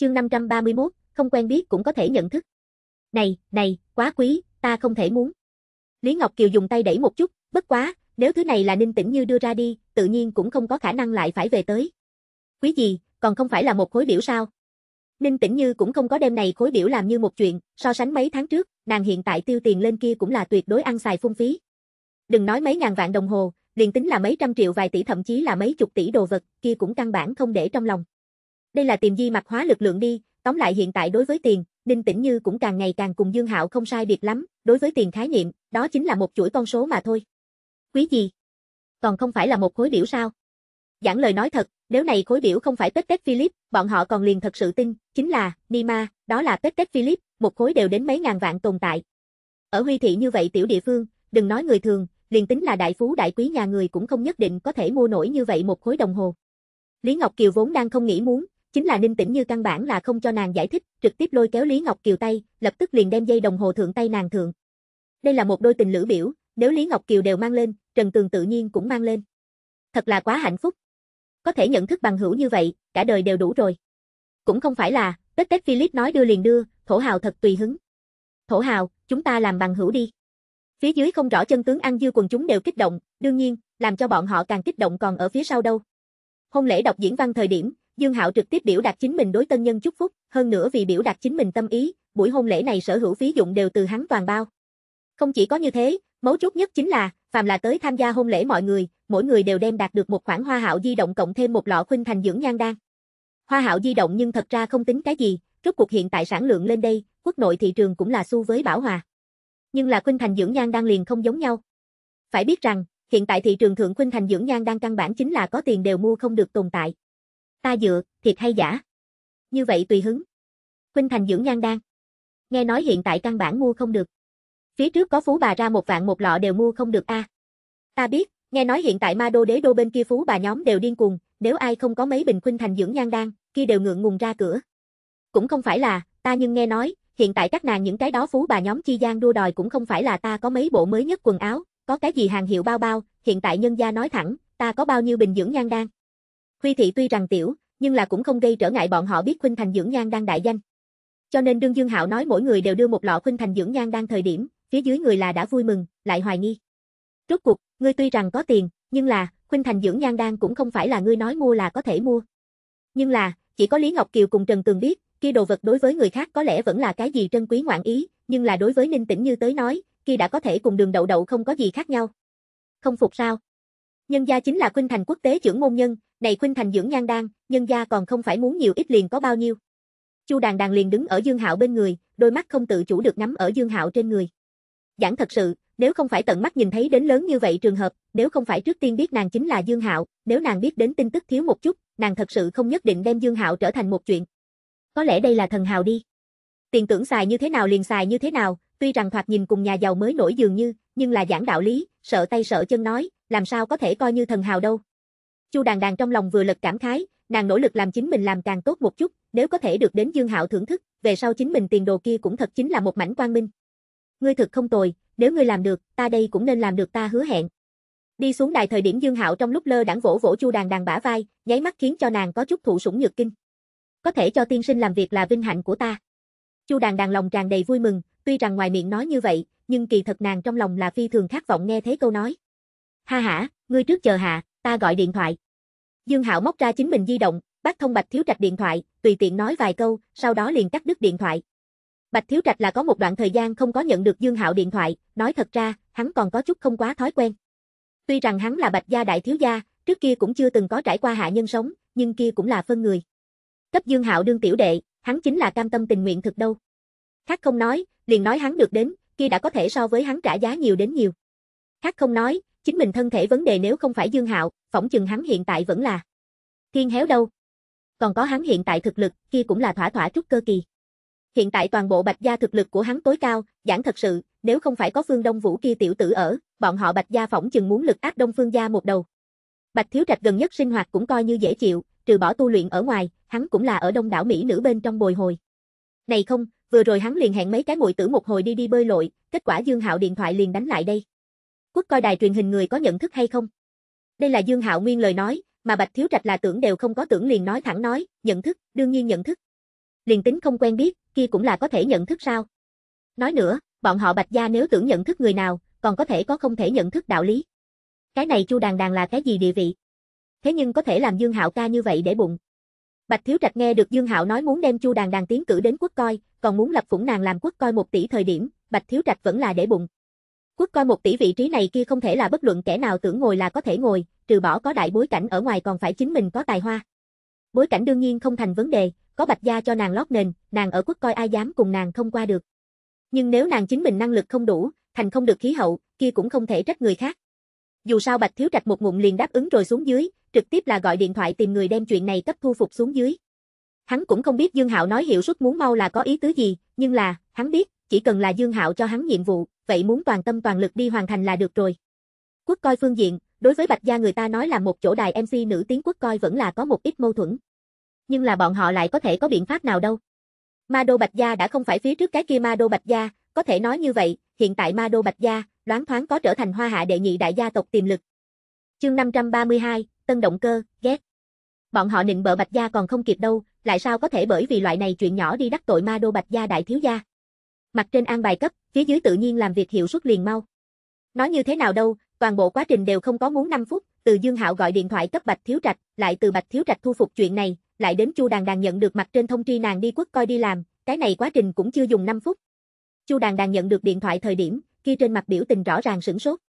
Chương 531, không quen biết cũng có thể nhận thức. Này, này, quá quý, ta không thể muốn. Lý Ngọc Kiều dùng tay đẩy một chút, bất quá, nếu thứ này là Ninh Tĩnh Như đưa ra đi, tự nhiên cũng không có khả năng lại phải về tới. Quý gì, còn không phải là một khối biểu sao? Ninh Tĩnh Như cũng không có đem này khối biểu làm như một chuyện, so sánh mấy tháng trước, nàng hiện tại tiêu tiền lên kia cũng là tuyệt đối ăn xài phung phí. Đừng nói mấy ngàn vạn đồng hồ, liền tính là mấy trăm triệu vài tỷ thậm chí là mấy chục tỷ đồ vật, kia cũng căn bản không để trong lòng. Đây là tiềm di mặt hóa lực lượng đi, tóm lại hiện tại đối với tiền, Đinh Tĩnh Như cũng càng ngày càng cùng Dương Hạo không sai biệt lắm, đối với tiền khái niệm, đó chính là một chuỗi con số mà thôi. Quý gì? Còn không phải là một khối biểu sao? Giảng lời nói thật, nếu này khối biểu không phải Tết Tết Philip, bọn họ còn liền thật sự tin, chính là, Nima, đó là Tết Tết Philip, một khối đều đến mấy ngàn vạn tồn tại. Ở huy thị như vậy tiểu địa phương, đừng nói người thường, liền tính là đại phú đại quý nhà người cũng không nhất định có thể mua nổi như vậy một khối đồng hồ. Lý Ngọc Kiều vốn đang không nghĩ muốn, chính là Ninh Tĩnh Như căn bản là không cho nàng giải thích, trực tiếp lôi kéo Lý Ngọc Kiều tay, lập tức liền đem dây đồng hồ thượng tay nàng thượng. Đây là một đôi tình lữ biểu, nếu Lý Ngọc Kiều đều mang lên, Trần Tường tự nhiên cũng mang lên. Thật là quá hạnh phúc. Có thể nhận thức bằng hữu như vậy, cả đời đều đủ rồi. Cũng không phải là, Tết Tết Philip nói đưa liền đưa, Thổ Hào thật tùy hứng. Thổ Hào, chúng ta làm bằng hữu đi. Phía dưới không rõ chân tướng ăn dư quần chúng đều kích động, đương nhiên, làm cho bọn họ càng kích động còn ở phía sau đâu. Hôn lễ đọc diễn văn thời điểm, Dương Hạo trực tiếp biểu đạt chính mình đối tân nhân chúc phúc, hơn nữa vì biểu đạt chính mình tâm ý, buổi hôn lễ này sở hữu phí dụng đều từ hắn toàn bao. Không chỉ có như thế, mấu chốt nhất chính là, phàm là tới tham gia hôn lễ mọi người, mỗi người đều đem đạt được một khoản hoa hạo di động cộng thêm một lọ khuynh thành dưỡng nhan đan. Hoa hạo di động nhưng thật ra không tính cái gì, rốt cuộc hiện tại sản lượng lên đây, quốc nội thị trường cũng là xu với bảo hòa. Nhưng là khuynh thành dưỡng nhan đan liền không giống nhau. Phải biết rằng, hiện tại thị trường thượng khuynh thành dưỡng nhan đan căn bản chính là có tiền đều mua không được tồn tại ta dựa, thiệt hay giả? Như vậy tùy hứng. Khuynh Thành dưỡng nhan đan. Nghe nói hiện tại căn bản mua không được. Phía trước có phú bà ra một vạn một lọ đều mua không được a. À. Ta biết, nghe nói hiện tại ma đô đế đô bên kia phú bà nhóm đều điên cuồng, nếu ai không có mấy bình Khuynh Thành dưỡng nhan đan, kia đều ngượng ngùng ra cửa. Cũng không phải là, ta nhưng nghe nói, hiện tại các nàng những cái đó phú bà nhóm chi gian đua đòi cũng không phải là ta có mấy bộ mới nhất quần áo, có cái gì hàng hiệu bao bao, hiện tại nhân gia nói thẳng, ta có bao nhiêu bình dưỡng nhan đan. Huy thị tuy rằng tiểu, nhưng là cũng không gây trở ngại bọn họ biết Khuynh Thành dưỡng nhan đang đại danh. Cho nên đương Dương Hạo nói mỗi người đều đưa một lọ Khuynh Thành dưỡng nhan đang thời điểm, phía dưới người là đã vui mừng, lại hoài nghi. Rốt cuộc, ngươi tuy rằng có tiền, nhưng là Khuynh Thành dưỡng nhan đang cũng không phải là ngươi nói mua là có thể mua. Nhưng là, chỉ có Lý Ngọc Kiều cùng Trần Tường biết, kia đồ vật đối với người khác có lẽ vẫn là cái gì trân quý ngoạn ý, nhưng là đối với Ninh Tĩnh Như tới nói, kia đã có thể cùng đường đậu đậu không có gì khác nhau. Không phục sao? Nhân gia chính là Khuynh Thành quốc tế trưởng môn nhân, này Khuynh Thành dưỡng nhan đan, nhân gia còn không phải muốn nhiều ít liền có bao nhiêu. Chu Đàn Đàn liền đứng ở Dương Hạo bên người, đôi mắt không tự chủ được ngắm ở Dương Hạo trên người. Giảng thật sự, nếu không phải tận mắt nhìn thấy đến lớn như vậy trường hợp, nếu không phải trước tiên biết nàng chính là Dương Hạo, nếu nàng biết đến tin tức thiếu một chút, nàng thật sự không nhất định đem Dương Hạo trở thành một chuyện. Có lẽ đây là thần hào đi. Tiền tưởng xài như thế nào liền xài như thế nào, tuy rằng thoạt nhìn cùng nhà giàu mới nổi dường như, nhưng là giảng đạo lý, sợ tay sợ chân nói, làm sao có thể coi như thần hào đâu. Chu Đàn Đàn trong lòng vừa lật cảm khái, nàng nỗ lực làm chính mình làm càng tốt một chút, nếu có thể được đến Dương Hạo thưởng thức, về sau chính mình tiền đồ kia cũng thật chính là một mảnh quang minh. Ngươi thực không tồi, nếu ngươi làm được, ta đây cũng nên làm được ta hứa hẹn. Đi xuống đài thời điểm Dương Hạo trong lúc lơ đãng vỗ vỗ Chu Đàn Đàn bả vai, nháy mắt khiến cho nàng có chút thụ sủng nhược kinh. Có thể cho tiên sinh làm việc là vinh hạnh của ta. Chu Đàn Đàn lòng tràn đầy vui mừng, tuy rằng ngoài miệng nói như vậy, nhưng kỳ thật nàng trong lòng là phi thường khát vọng nghe thế câu nói. Ha ha, ngươi trước chờ hạ, ta gọi điện thoại. Dương Hạo móc ra chính mình di động, bắt thông Bạch Thiếu Trạch điện thoại, tùy tiện nói vài câu, sau đó liền cắt đứt điện thoại. Bạch Thiếu Trạch là có một đoạn thời gian không có nhận được Dương Hạo điện thoại, nói thật ra, hắn còn có chút không quá thói quen. Tuy rằng hắn là Bạch gia đại thiếu gia, trước kia cũng chưa từng có trải qua hạ nhân sống, nhưng kia cũng là phân người. Cấp Dương Hạo đương tiểu đệ, hắn chính là cam tâm tình nguyện thực đâu. Khác không nói, liền nói hắn được đến, kia đã có thể so với hắn trả giá nhiều đến nhiều. Khác không nói, Chính mình thân thể vấn đề nếu không phải Dương Hạo, phỏng chừng hắn hiện tại vẫn là thiên héo đâu. Còn có hắn hiện tại thực lực, kia cũng là thỏa thỏa trúc cơ kỳ. Hiện tại toàn bộ Bạch gia thực lực của hắn tối cao, giản thật sự, nếu không phải có Phương Đông Vũ kia tiểu tử ở, bọn họ Bạch gia phỏng chừng muốn lực áp Đông Phương gia một đầu. Bạch Thiếu Trạch gần nhất sinh hoạt cũng coi như dễ chịu, trừ bỏ tu luyện ở ngoài, hắn cũng là ở đông đảo mỹ nữ bên trong bồi hồi. Này không, vừa rồi hắn liền hẹn mấy cái muội tử một hồi đi đi bơi lội, kết quả Dương Hạo điện thoại liền đánh lại đây quốc coi đài truyền hình người có nhận thức hay không? Đây là Dương Hạo Nguyên lời nói, mà Bạch Thiếu Trạch là tưởng đều không có tưởng liền nói thẳng nói, nhận thức, đương nhiên nhận thức. Liền tính không quen biết, kia cũng là có thể nhận thức sao? Nói nữa, bọn họ Bạch gia nếu tưởng nhận thức người nào, còn có thể có không thể nhận thức đạo lý. Cái này Chu Đàn Đàn là cái gì địa vị? Thế nhưng có thể làm Dương Hạo ca như vậy để bụng. Bạch Thiếu Trạch nghe được Dương Hạo nói muốn đem Chu Đàn Đàn tiến cử đến quốc coi, còn muốn lập phụng nàng làm quốc coi một tỷ thời điểm, Bạch Thiếu Trạch vẫn là để bụng. Quốc coi một tỷ vị trí này kia không thể là bất luận kẻ nào tưởng ngồi là có thể ngồi, trừ bỏ có đại bối cảnh ở ngoài còn phải chính mình có tài hoa. Bối cảnh đương nhiên không thành vấn đề, có bạch gia cho nàng lót nền, nàng ở quốc coi ai dám cùng nàng không qua được. Nhưng nếu nàng chính mình năng lực không đủ, thành không được khí hậu, kia cũng không thể trách người khác. Dù sao Bạch Thiếu Trạch một ngụm liền đáp ứng rồi xuống dưới, trực tiếp là gọi điện thoại tìm người đem chuyện này cấp thu phục xuống dưới. Hắn cũng không biết Dương Hạo nói hiệu suất muốn mau là có ý tứ gì, nhưng là, hắn biết, chỉ cần là Dương Hạo cho hắn nhiệm vụ, vậy muốn toàn tâm toàn lực đi hoàn thành là được rồi. Quốc coi phương diện, đối với Bạch Gia người ta nói là một chỗ đài MC nữ tiếng quốc coi vẫn là có một ít mâu thuẫn. Nhưng là bọn họ lại có thể có biện pháp nào đâu. Ma Đô Bạch Gia đã không phải phía trước cái kia Ma Đô Bạch Gia, có thể nói như vậy, hiện tại Ma Đô Bạch Gia, đoán thoáng có trở thành hoa hạ đệ nhị đại gia tộc tiềm lực. Chương 532, Tân Động Cơ, ghét. Bọn họ nịnh bợ Bạch Gia còn không kịp đâu, lại sao có thể bởi vì loại này chuyện nhỏ đi đắc tội Ma Đô Bạch Gia đại thiếu gia. Mặt trên an bài cấp, phía dưới tự nhiên làm việc hiệu suất liền mau. Nói như thế nào đâu, toàn bộ quá trình đều không có muốn 5 phút, từ Dương Hạo gọi điện thoại cấp Bạch Thiếu Trạch, lại từ Bạch Thiếu Trạch thu phục chuyện này, lại đến Chu Đàn Đàn nhận được mặt trên thông tri nàng đi quốc coi đi làm, cái này quá trình cũng chưa dùng 5 phút. Chu Đàn Đàn nhận được điện thoại thời điểm, kia trên mặt biểu tình rõ ràng sửng sốt.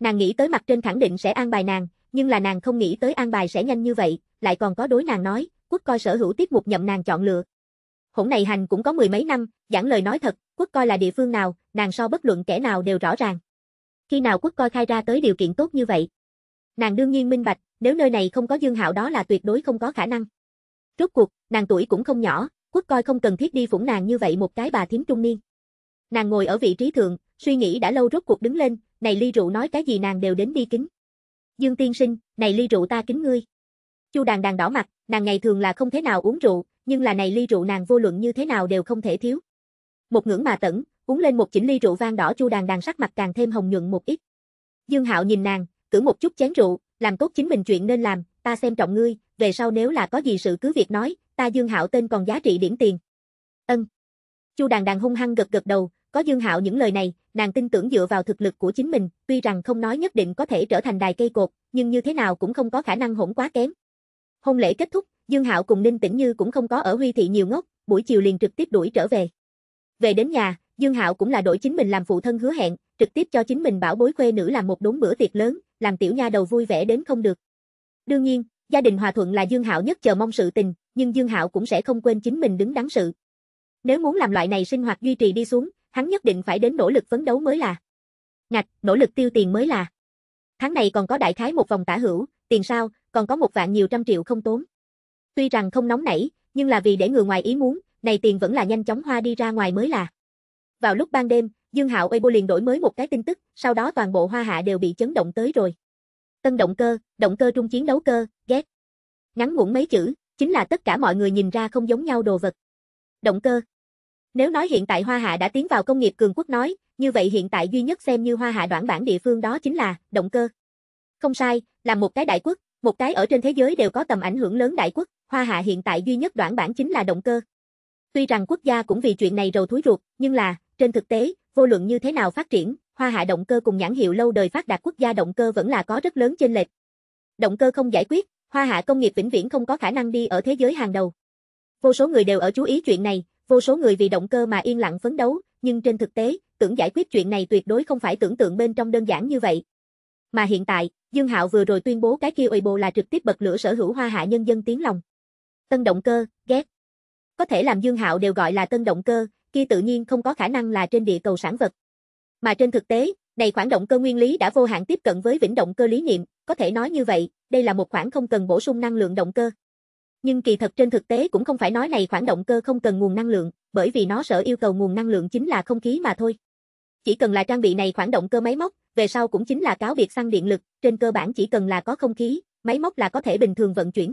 Nàng nghĩ tới mặt trên khẳng định sẽ an bài nàng, nhưng là nàng không nghĩ tới an bài sẽ nhanh như vậy, lại còn có đối nàng nói, quốc coi sở hữu tiết mục nhậm nàng chọn lựa. Hỗn này hành cũng có mười mấy năm, giảng lời nói thật, quốc coi là địa phương nào, nàng so bất luận kẻ nào đều rõ ràng. Khi nào quốc coi khai ra tới điều kiện tốt như vậy? Nàng đương nhiên minh bạch, nếu nơi này không có Dương Hạo đó là tuyệt đối không có khả năng. Rốt cuộc, nàng tuổi cũng không nhỏ, quốc coi không cần thiết đi phủng nàng như vậy một cái bà thím trung niên. Nàng ngồi ở vị trí thượng, suy nghĩ đã lâu rốt cuộc đứng lên, này ly rượu nói cái gì nàng đều đến đi kính. Dương tiên sinh, này ly rượu ta kính ngươi. Chu đàn đàn đỏ mặt, nàng ngày thường là không thế nào uống rượu, nhưng là này ly rượu nàng vô luận như thế nào đều không thể thiếu một ngưỡng mà tẩn, uống lên một chỉnh ly rượu vang đỏ chu đàn đàn sắc mặt càng thêm hồng nhuận một ít. Dương Hạo nhìn nàng, cử một chút chén rượu, làm tốt chính mình chuyện nên làm, ta xem trọng ngươi, về sau nếu là có gì sự cứ việc nói, ta Dương Hạo tên còn giá trị điểm tiền. Ân. Chu đàn đàn hung hăng gật gật đầu, có Dương Hạo những lời này, nàng tin tưởng dựa vào thực lực của chính mình, tuy rằng không nói nhất định có thể trở thành đài cây cột, nhưng như thế nào cũng không có khả năng hỗn quá kém. Hôn lễ kết thúc, Dương Hạo cùng Ninh Tĩnh Như cũng không có ở Huy thị nhiều ngốc, buổi chiều liền trực tiếp đuổi trở về. Về đến nhà, Dương Hạo cũng là đổi chính mình làm phụ thân hứa hẹn, trực tiếp cho chính mình bảo bối khuê nữ làm một đốn bữa tiệc lớn, làm tiểu nha đầu vui vẻ đến không được. Đương nhiên, gia đình hòa thuận là Dương Hạo nhất chờ mong sự tình, nhưng Dương Hạo cũng sẽ không quên chính mình đứng đắn sự. Nếu muốn làm loại này sinh hoạt duy trì đi xuống, hắn nhất định phải đến nỗ lực phấn đấu mới là. Ngạch, nỗ lực tiêu tiền mới là. Tháng này còn có đại khái một vòng tả hữu, tiền sao, còn có một vạn nhiều trăm triệu không tốn. Tuy rằng không nóng nảy, nhưng là vì để người ngoài ý muốn, này tiền vẫn là nhanh chóng hoa đi ra ngoài mới là. Vào lúc ban đêm, Dương Hạo Weibo liền đổi mới một cái tin tức, sau đó toàn bộ Hoa Hạ đều bị chấn động tới rồi. Tân động cơ, động cơ trung chiến đấu cơ, ghét. Ngắn ngủn mấy chữ, chính là tất cả mọi người nhìn ra không giống nhau đồ vật. Động cơ. Nếu nói hiện tại Hoa Hạ đã tiến vào công nghiệp cường quốc nói, như vậy hiện tại duy nhất xem như Hoa Hạ đoạn bản địa phương đó chính là động cơ. Không sai, là một cái đại quốc, một cái ở trên thế giới đều có tầm ảnh hưởng lớn đại quốc, Hoa Hạ hiện tại duy nhất đoạn bản chính là động cơ. Tuy rằng quốc gia cũng vì chuyện này rầu thúi ruột, nhưng là, trên thực tế, vô luận như thế nào phát triển, hoa hạ động cơ cùng nhãn hiệu lâu đời phát đạt quốc gia động cơ vẫn là có rất lớn chênh lệch. Động cơ không giải quyết, hoa hạ công nghiệp vĩnh viễn không có khả năng đi ở thế giới hàng đầu. Vô số người đều ở chú ý chuyện này, vô số người vì động cơ mà yên lặng phấn đấu, nhưng trên thực tế, tưởng giải quyết chuyện này tuyệt đối không phải tưởng tượng bên trong đơn giản như vậy. Mà hiện tại, Dương Hạo vừa rồi tuyên bố cái kia Weibo là trực tiếp bật lửa sở hữu hoa hạ nhân dân tiếng lòng. Tân động cơ, ghét. Có thể làm Dương Hạo đều gọi là tân động cơ, kia tự nhiên không có khả năng là trên địa cầu sản vật. Mà trên thực tế, này khoản động cơ nguyên lý đã vô hạn tiếp cận với vĩnh động cơ lý niệm, có thể nói như vậy, đây là một khoản không cần bổ sung năng lượng động cơ. Nhưng kỳ thật trên thực tế cũng không phải nói này khoản động cơ không cần nguồn năng lượng, bởi vì nó sở yêu cầu nguồn năng lượng chính là không khí mà thôi. Chỉ cần là trang bị này khoản động cơ máy móc, về sau cũng chính là cáo biệt xăng điện lực, trên cơ bản chỉ cần là có không khí, máy móc là có thể bình thường vận chuyển.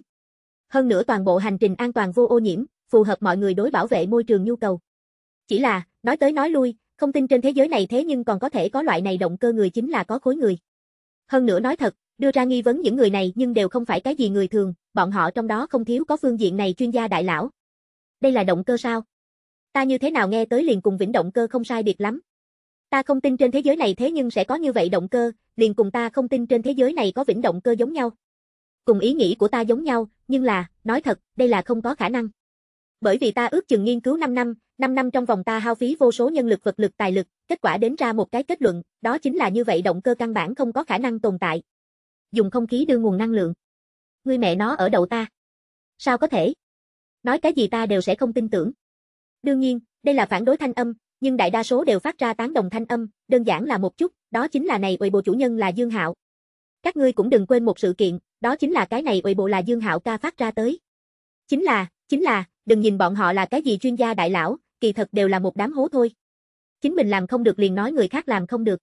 Hơn nữa toàn bộ hành trình an toàn vô ô nhiễm, phù hợp mọi người đối bảo vệ môi trường nhu cầu. Chỉ là, nói tới nói lui, không tin trên thế giới này thế nhưng còn có thể có loại này động cơ người chính là có khối người. Hơn nữa nói thật, đưa ra nghi vấn những người này nhưng đều không phải cái gì người thường, bọn họ trong đó không thiếu có phương diện này chuyên gia đại lão. Đây là động cơ sao? Ta như thế nào nghe tới liền cùng vĩnh động cơ không sai biệt lắm. Ta không tin trên thế giới này thế nhưng sẽ có như vậy động cơ, liền cùng ta không tin trên thế giới này có vĩnh động cơ giống nhau. Cùng ý nghĩ của ta giống nhau, nhưng là, nói thật, đây là không có khả năng. Bởi vì ta ước chừng nghiên cứu 5 năm, 5 năm trong vòng ta hao phí vô số nhân lực vật lực tài lực, kết quả đến ra một cái kết luận, đó chính là như vậy động cơ căn bản không có khả năng tồn tại. Dùng không khí đưa nguồn năng lượng. Ngươi mẹ nó ở đầu ta. Sao có thể? Nói cái gì ta đều sẽ không tin tưởng. Đương nhiên, đây là phản đối thanh âm, nhưng đại đa số đều phát ra tán đồng thanh âm, đơn giản là một chút, đó chính là này ủy bộ chủ nhân là Dương Hạo. Các ngươi cũng đừng quên một sự kiện, đó chính là cái này ủy bộ là Dương Hạo ca phát ra tới. Chính là, chính là, đừng nhìn bọn họ là cái gì chuyên gia đại lão, kỳ thật đều là một đám hố thôi. Chính mình làm không được liền nói người khác làm không được.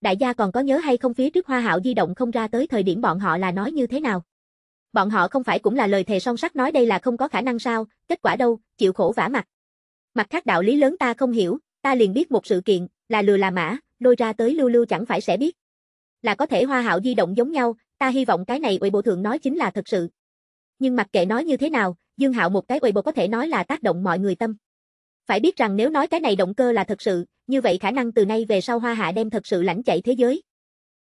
Đại gia còn có nhớ hay không phía trước hoa hạo di động không ra tới thời điểm bọn họ là nói như thế nào? Bọn họ không phải cũng là lời thề son sắc nói đây là không có khả năng sao, kết quả đâu, chịu khổ vả mặt. Mặt khác đạo lý lớn ta không hiểu, ta liền biết một sự kiện, là lừa là mã, lôi ra tới lưu lưu chẳng phải sẽ biết. Là có thể hoa hạo di động giống nhau, ta hy vọng cái này ủy bộ thượng nói chính là thật sự. Nhưng mặc kệ nói như thế nào, Dương Hạo một cái uầy bộ có thể nói là tác động mọi người tâm. Phải biết rằng nếu nói cái này động cơ là thật sự, như vậy khả năng từ nay về sau Hoa Hạ đem thật sự lãnh chạy thế giới.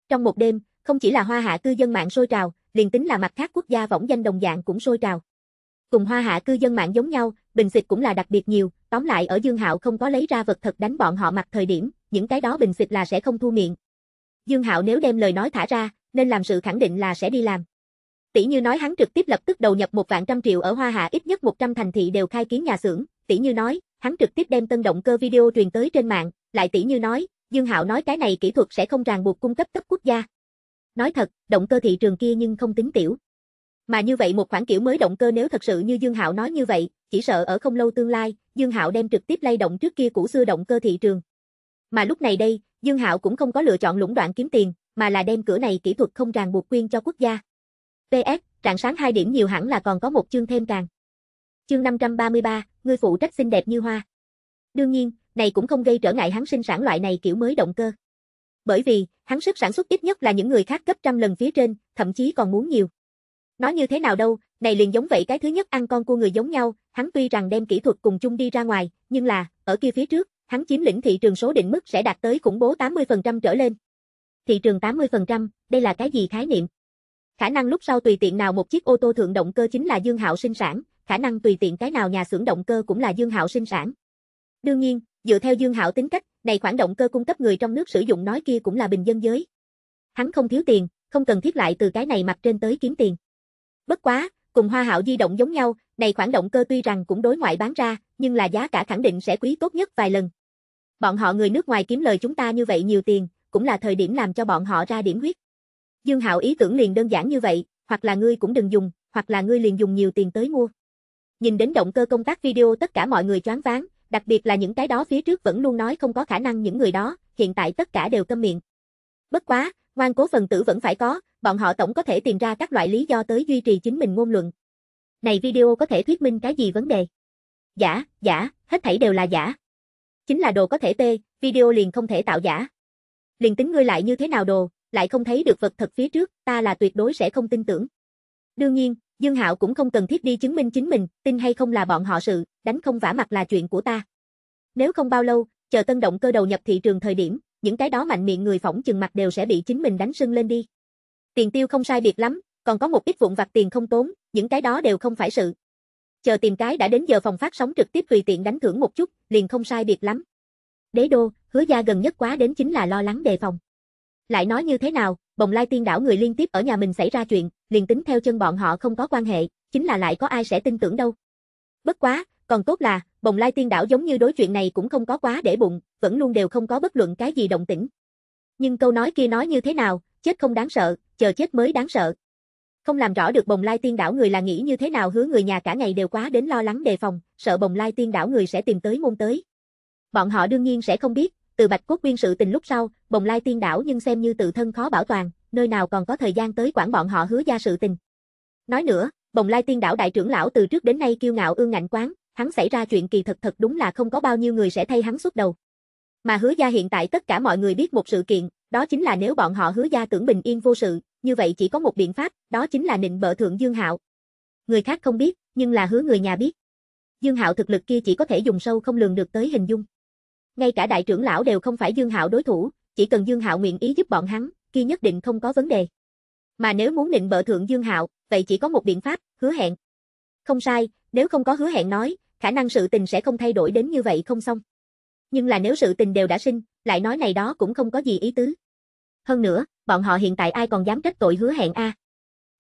Trong một đêm, không chỉ là Hoa Hạ cư dân mạng sôi trào, liền tính là mặt khác quốc gia võng danh đồng dạng cũng sôi trào. Cùng Hoa Hạ cư dân mạng giống nhau, bình xịt cũng là đặc biệt nhiều, tóm lại ở Dương Hạo không có lấy ra vật thật đánh bọn họ mặt thời điểm, những cái đó bình xịt là sẽ không thu miệng. Dương Hạo nếu đem lời nói thả ra, nên làm sự khẳng định là sẽ đi làm. Tỷ như nói hắn trực tiếp lập tức đầu nhập một vạn trăm triệu ở Hoa Hạ ít nhất 100 thành thị đều khai kiến nhà xưởng, tỷ như nói, hắn trực tiếp đem tân động cơ video truyền tới trên mạng, lại tỷ như nói, Dương Hạo nói cái này kỹ thuật sẽ không ràng buộc cung cấp cấp quốc gia. Nói thật, động cơ thị trường kia nhưng không tính tiểu. Mà như vậy một khoản kiểu mới động cơ nếu thật sự như Dương Hạo nói như vậy, chỉ sợ ở không lâu tương lai, Dương Hạo đem trực tiếp lay động trước kia cũ xưa động cơ thị trường. Mà lúc này đây, Dương Hạo cũng không có lựa chọn lũng đoạn kiếm tiền, mà là đem cửa này kỹ thuật không ràng buộc quyên cho quốc gia. PS, rạng sáng 2 điểm nhiều hẳn là còn có một chương thêm càng. Chương 533, người phụ trách xinh đẹp như hoa. Đương nhiên, này cũng không gây trở ngại hắn sinh sản loại này kiểu mới động cơ. Bởi vì, hắn sức sản xuất ít nhất là những người khác gấp trăm lần phía trên, thậm chí còn muốn nhiều. Nói như thế nào đâu, này liền giống vậy cái thứ nhất ăn con của người giống nhau, hắn tuy rằng đem kỹ thuật cùng chung đi ra ngoài, nhưng là, ở kia phía trước, hắn chiếm lĩnh thị trường số định mức sẽ đạt tới khủng bố 80% trở lên. Thị trường 80%, đây là cái gì khái niệm? Khả năng lúc sau tùy tiện nào một chiếc ô tô thượng động cơ chính là Dương Hạo sinh sản, khả năng tùy tiện cái nào nhà xưởng động cơ cũng là Dương Hạo sinh sản. Đương nhiên, dựa theo Dương Hạo tính cách, này khoản động cơ cung cấp người trong nước sử dụng nói kia cũng là bình dân giới. Hắn không thiếu tiền, không cần thiết lại từ cái này mặt trên tới kiếm tiền. Bất quá, cùng Hoa Hạo di động giống nhau, này khoản động cơ tuy rằng cũng đối ngoại bán ra, nhưng là giá cả khẳng định sẽ quý tốt nhất vài lần. Bọn họ người nước ngoài kiếm lời chúng ta như vậy nhiều tiền, cũng là thời điểm làm cho bọn họ ra điểm huyết. Dương Hạo ý tưởng liền đơn giản như vậy, hoặc là ngươi cũng đừng dùng, hoặc là ngươi liền dùng nhiều tiền tới mua. Nhìn đến động cơ công tác video tất cả mọi người choáng váng, đặc biệt là những cái đó phía trước vẫn luôn nói không có khả năng những người đó, hiện tại tất cả đều câm miệng. Bất quá, ngoan cố phần tử vẫn phải có, bọn họ tổng có thể tìm ra các loại lý do tới duy trì chính mình ngôn luận. Này video có thể thuyết minh cái gì vấn đề? Giả, giả, hết thảy đều là giả. Chính là đồ có thể tê, video liền không thể tạo giả. Liền tính ngươi lại như thế nào đồ, lại không thấy được vật thật phía trước, ta là tuyệt đối sẽ không tin tưởng. Đương nhiên, Dương Hạo cũng không cần thiết đi chứng minh chính mình, tin hay không là bọn họ sự, đánh không vả mặt là chuyện của ta. Nếu không bao lâu, chờ tân động cơ đầu nhập thị trường thời điểm, những cái đó mạnh miệng người phỏng chừng mặt đều sẽ bị chính mình đánh sưng lên đi. Tiền tiêu không sai biệt lắm, còn có một ít vụn vặt tiền không tốn, những cái đó đều không phải sự. Chờ tìm cái đã đến giờ phòng phát sóng trực tiếp tùy tiện đánh thưởng một chút, liền không sai biệt lắm. Đế đô, hứa gia gần nhất quá đến chính là lo lắng đề phòng. Lại nói như thế nào, bồng lai tiên đảo người liên tiếp ở nhà mình xảy ra chuyện, liền tính theo chân bọn họ không có quan hệ, chính là lại có ai sẽ tin tưởng đâu. Bất quá, còn tốt là, bồng lai tiên đảo giống như đối chuyện này cũng không có quá để bụng, vẫn luôn đều không có bất luận cái gì động tĩnh. Nhưng câu nói kia nói như thế nào, chết không đáng sợ, chờ chết mới đáng sợ. Không làm rõ được bồng lai tiên đảo người là nghĩ như thế nào hứa người nhà cả ngày đều quá đến lo lắng đề phòng, sợ bồng lai tiên đảo người sẽ tìm tới môn tới. Bọn họ đương nhiên sẽ không biết, từ Bạch Quốc Uyên sự tình lúc sau, Bồng Lai Tiên Đảo nhưng xem như tự thân khó bảo toàn, nơi nào còn có thời gian tới quản bọn họ hứa gia sự tình. Nói nữa, Bồng Lai Tiên Đảo đại trưởng lão từ trước đến nay kiêu ngạo ương ngạnh quán, hắn xảy ra chuyện kỳ thật thật đúng là không có bao nhiêu người sẽ thay hắn xuất đầu. Mà hứa gia hiện tại tất cả mọi người biết một sự kiện, đó chính là nếu bọn họ hứa gia tưởng bình yên vô sự, như vậy chỉ có một biện pháp, đó chính là nịnh bợ thượng Dương Hạo. Người khác không biết, nhưng là hứa người nhà biết. Dương Hạo thực lực kia chỉ có thể dùng sâu không lường được tới hình dung. Ngay cả đại trưởng lão đều không phải Dương Hạo đối thủ, chỉ cần Dương Hạo nguyện ý giúp bọn hắn, kia nhất định không có vấn đề. Mà nếu muốn định bợ thượng Dương Hạo, vậy chỉ có một biện pháp, hứa hẹn. Không sai, nếu không có hứa hẹn nói, khả năng sự tình sẽ không thay đổi đến như vậy không xong. Nhưng là nếu sự tình đều đã sinh, lại nói này đó cũng không có gì ý tứ. Hơn nữa, bọn họ hiện tại ai còn dám trách tội hứa hẹn a?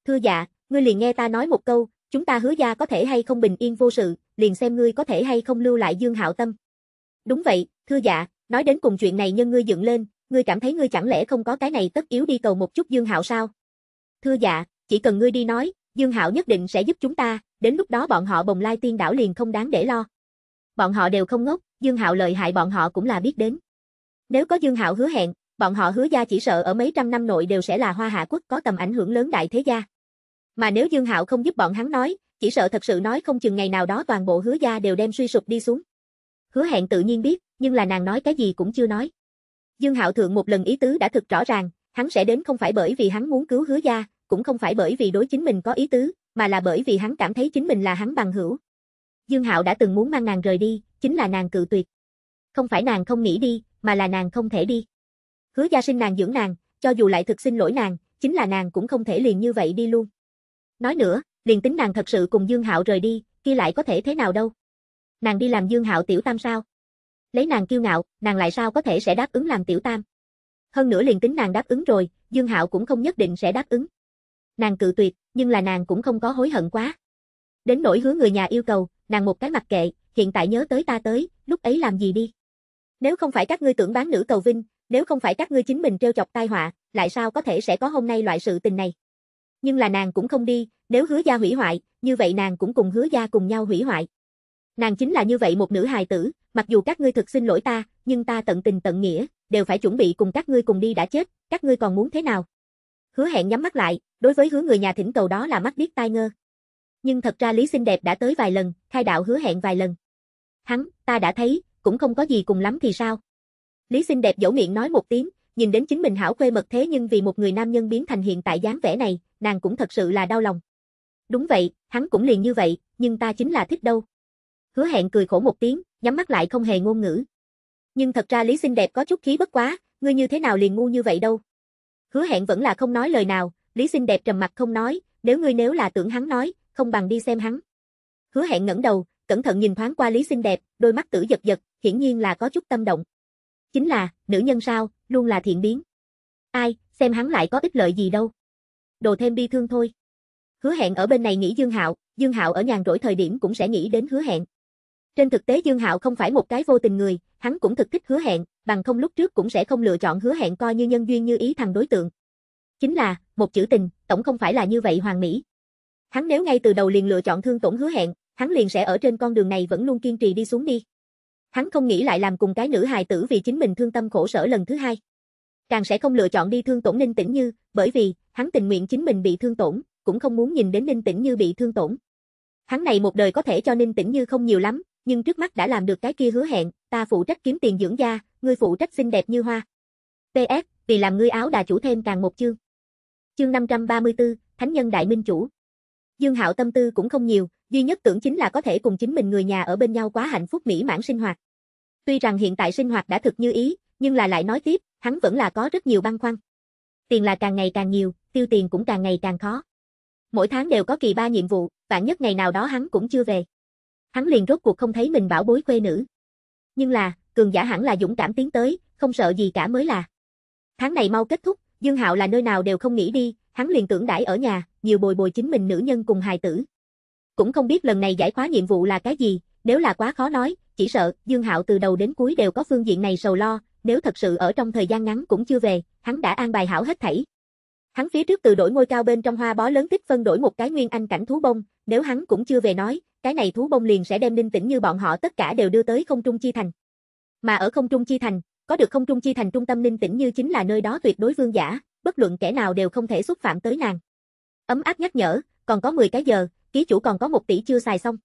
Thưa dạ, ngươi liền nghe ta nói một câu, chúng ta hứa gia có thể hay không bình yên vô sự, liền xem ngươi có thể hay không lưu lại Dương Hạo Tâm. Đúng vậy, Thưa dạ, nói đến cùng chuyện này nhân ngươi dựng lên, ngươi cảm thấy ngươi chẳng lẽ không có cái này tất yếu đi cầu một chút Dương Hạo sao? Thưa dạ, chỉ cần ngươi đi nói, Dương Hạo nhất định sẽ giúp chúng ta, đến lúc đó bọn họ bồng lai tiên đảo liền không đáng để lo. Bọn họ đều không ngốc, Dương Hạo lợi hại bọn họ cũng là biết đến. Nếu có Dương Hạo hứa hẹn, bọn họ hứa gia chỉ sợ ở mấy trăm năm nội đều sẽ là hoa hạ quốc có tầm ảnh hưởng lớn đại thế gia. Mà nếu Dương Hạo không giúp bọn hắn nói, chỉ sợ thật sự nói không chừng ngày nào đó toàn bộ hứa gia đều đem suy sụp đi xuống. Hứa hẹn tự nhiên biết, nhưng là nàng nói cái gì cũng chưa nói. Dương Hạo Thượng một lần ý tứ đã thực rõ ràng, hắn sẽ đến không phải bởi vì hắn muốn cứu hứa gia, cũng không phải bởi vì đối chính mình có ý tứ, mà là bởi vì hắn cảm thấy chính mình là hắn bằng hữu. Dương Hạo đã từng muốn mang nàng rời đi, chính là nàng cự tuyệt. Không phải nàng không nghĩ đi, mà là nàng không thể đi. Hứa gia sinh nàng dưỡng nàng, cho dù lại thực xin lỗi nàng, chính là nàng cũng không thể liền như vậy đi luôn. Nói nữa, liền tính nàng thật sự cùng Dương Hạo rời đi, kia lại có thể thế nào đâu? Nàng đi làm Dương Hạo tiểu tam sao? lấy nàng kiêu ngạo, nàng lại sao có thể sẽ đáp ứng làm tiểu tam. Hơn nữa liền tính nàng đáp ứng rồi, Dương Hạo cũng không nhất định sẽ đáp ứng. Nàng cự tuyệt, nhưng là nàng cũng không có hối hận quá. Đến nỗi hứa người nhà yêu cầu, nàng một cái mặt kệ, hiện tại nhớ tới ta tới, lúc ấy làm gì đi. Nếu không phải các ngươi tưởng bán nữ cầu vinh, nếu không phải các ngươi chính mình treo chọc tai họa, lại sao có thể sẽ có hôm nay loại sự tình này. Nhưng là nàng cũng không đi, nếu hứa gia hủy hoại, như vậy nàng cũng cùng hứa gia cùng nhau hủy hoại. Nàng chính là như vậy một nữ hài tử, mặc dù các ngươi thực xin lỗi ta, nhưng ta tận tình tận nghĩa, đều phải chuẩn bị cùng các ngươi cùng đi đã chết, các ngươi còn muốn thế nào? Hứa hẹn nhắm mắt lại, đối với hứa người nhà thỉnh cầu đó là mắt biết tai ngơ. Nhưng thật ra Lý xinh đẹp đã tới vài lần, khai đạo hứa hẹn vài lần. Hắn, ta đã thấy, cũng không có gì cùng lắm thì sao? Lý xinh đẹp dẫu miệng nói một tiếng, nhìn đến chính mình hảo quê mật thế nhưng vì một người nam nhân biến thành hiện tại dáng vẻ này, nàng cũng thật sự là đau lòng. Đúng vậy, hắn cũng liền như vậy, nhưng ta chính là thích đâu hứa hẹn cười khổ một tiếng, nhắm mắt lại không hề ngôn ngữ. Nhưng thật ra Lý sinh đẹp có chút khí bất quá, ngươi như thế nào liền ngu như vậy đâu. Hứa hẹn vẫn là không nói lời nào, Lý sinh đẹp trầm mặt không nói, nếu ngươi nếu là tưởng hắn nói, không bằng đi xem hắn. Hứa hẹn ngẩng đầu, cẩn thận nhìn thoáng qua Lý sinh đẹp, đôi mắt tử giật giật, hiển nhiên là có chút tâm động. Chính là, nữ nhân sao, luôn là thiện biến. Ai, xem hắn lại có ích lợi gì đâu. Đồ thêm bi thương thôi. Hứa hẹn ở bên này nghĩ Dương Hạo, Dương Hạo ở nhàn rỗi thời điểm cũng sẽ nghĩ đến hứa hẹn. Trên thực tế Dương Hạo không phải một cái vô tình người, hắn cũng thực thích hứa hẹn, bằng không lúc trước cũng sẽ không lựa chọn hứa hẹn coi như nhân duyên như ý thằng đối tượng. Chính là, một chữ tình, tổng không phải là như vậy hoàn mỹ. Hắn nếu ngay từ đầu liền lựa chọn thương tổn hứa hẹn, hắn liền sẽ ở trên con đường này vẫn luôn kiên trì đi xuống đi. Hắn không nghĩ lại làm cùng cái nữ hài tử vì chính mình thương tâm khổ sở lần thứ hai. Càng sẽ không lựa chọn đi thương tổn Ninh Tĩnh Như, bởi vì, hắn tình nguyện chính mình bị thương tổn, cũng không muốn nhìn đến Ninh Tĩnh Như bị thương tổn. Hắn này một đời có thể cho Ninh Tĩnh Như không nhiều lắm, nhưng trước mắt đã làm được cái kia hứa hẹn, ta phụ trách kiếm tiền dưỡng gia, ngươi phụ trách xinh đẹp như hoa. PS, vì làm ngươi áo đà chủ thêm càng một chương. Chương 534, Thánh nhân đại minh chủ. Dương Hạo tâm tư cũng không nhiều, duy nhất tưởng chính là có thể cùng chính mình người nhà ở bên nhau quá hạnh phúc mỹ mãn sinh hoạt. Tuy rằng hiện tại sinh hoạt đã thực như ý, nhưng là lại nói tiếp, hắn vẫn là có rất nhiều băn khoăn. Tiền là càng ngày càng nhiều, tiêu tiền cũng càng ngày càng khó. Mỗi tháng đều có kỳ ba nhiệm vụ, vạn nhất ngày nào đó hắn cũng chưa về hắn liền rốt cuộc không thấy mình bảo bối quê nữ. Nhưng là, cường giả hẳn là dũng cảm tiến tới, không sợ gì cả mới là. Tháng này mau kết thúc, Dương Hạo là nơi nào đều không nghĩ đi, hắn liền tưởng đãi ở nhà, nhiều bồi bồi chính mình nữ nhân cùng hài tử. Cũng không biết lần này giải khóa nhiệm vụ là cái gì, nếu là quá khó nói, chỉ sợ Dương Hạo từ đầu đến cuối đều có phương diện này sầu lo, nếu thật sự ở trong thời gian ngắn cũng chưa về, hắn đã an bài hảo hết thảy. Hắn phía trước từ đổi ngôi cao bên trong hoa bó lớn tích phân đổi một cái nguyên anh cảnh thú bông, nếu hắn cũng chưa về nói, cái này thú bông liền sẽ đem linh tĩnh như bọn họ tất cả đều đưa tới không trung chi thành. Mà ở không trung chi thành, có được không trung chi thành trung tâm linh tĩnh như chính là nơi đó tuyệt đối vương giả, bất luận kẻ nào đều không thể xúc phạm tới nàng. Ấm áp nhắc nhở, còn có 10 cái giờ, ký chủ còn có 1 tỷ chưa xài xong.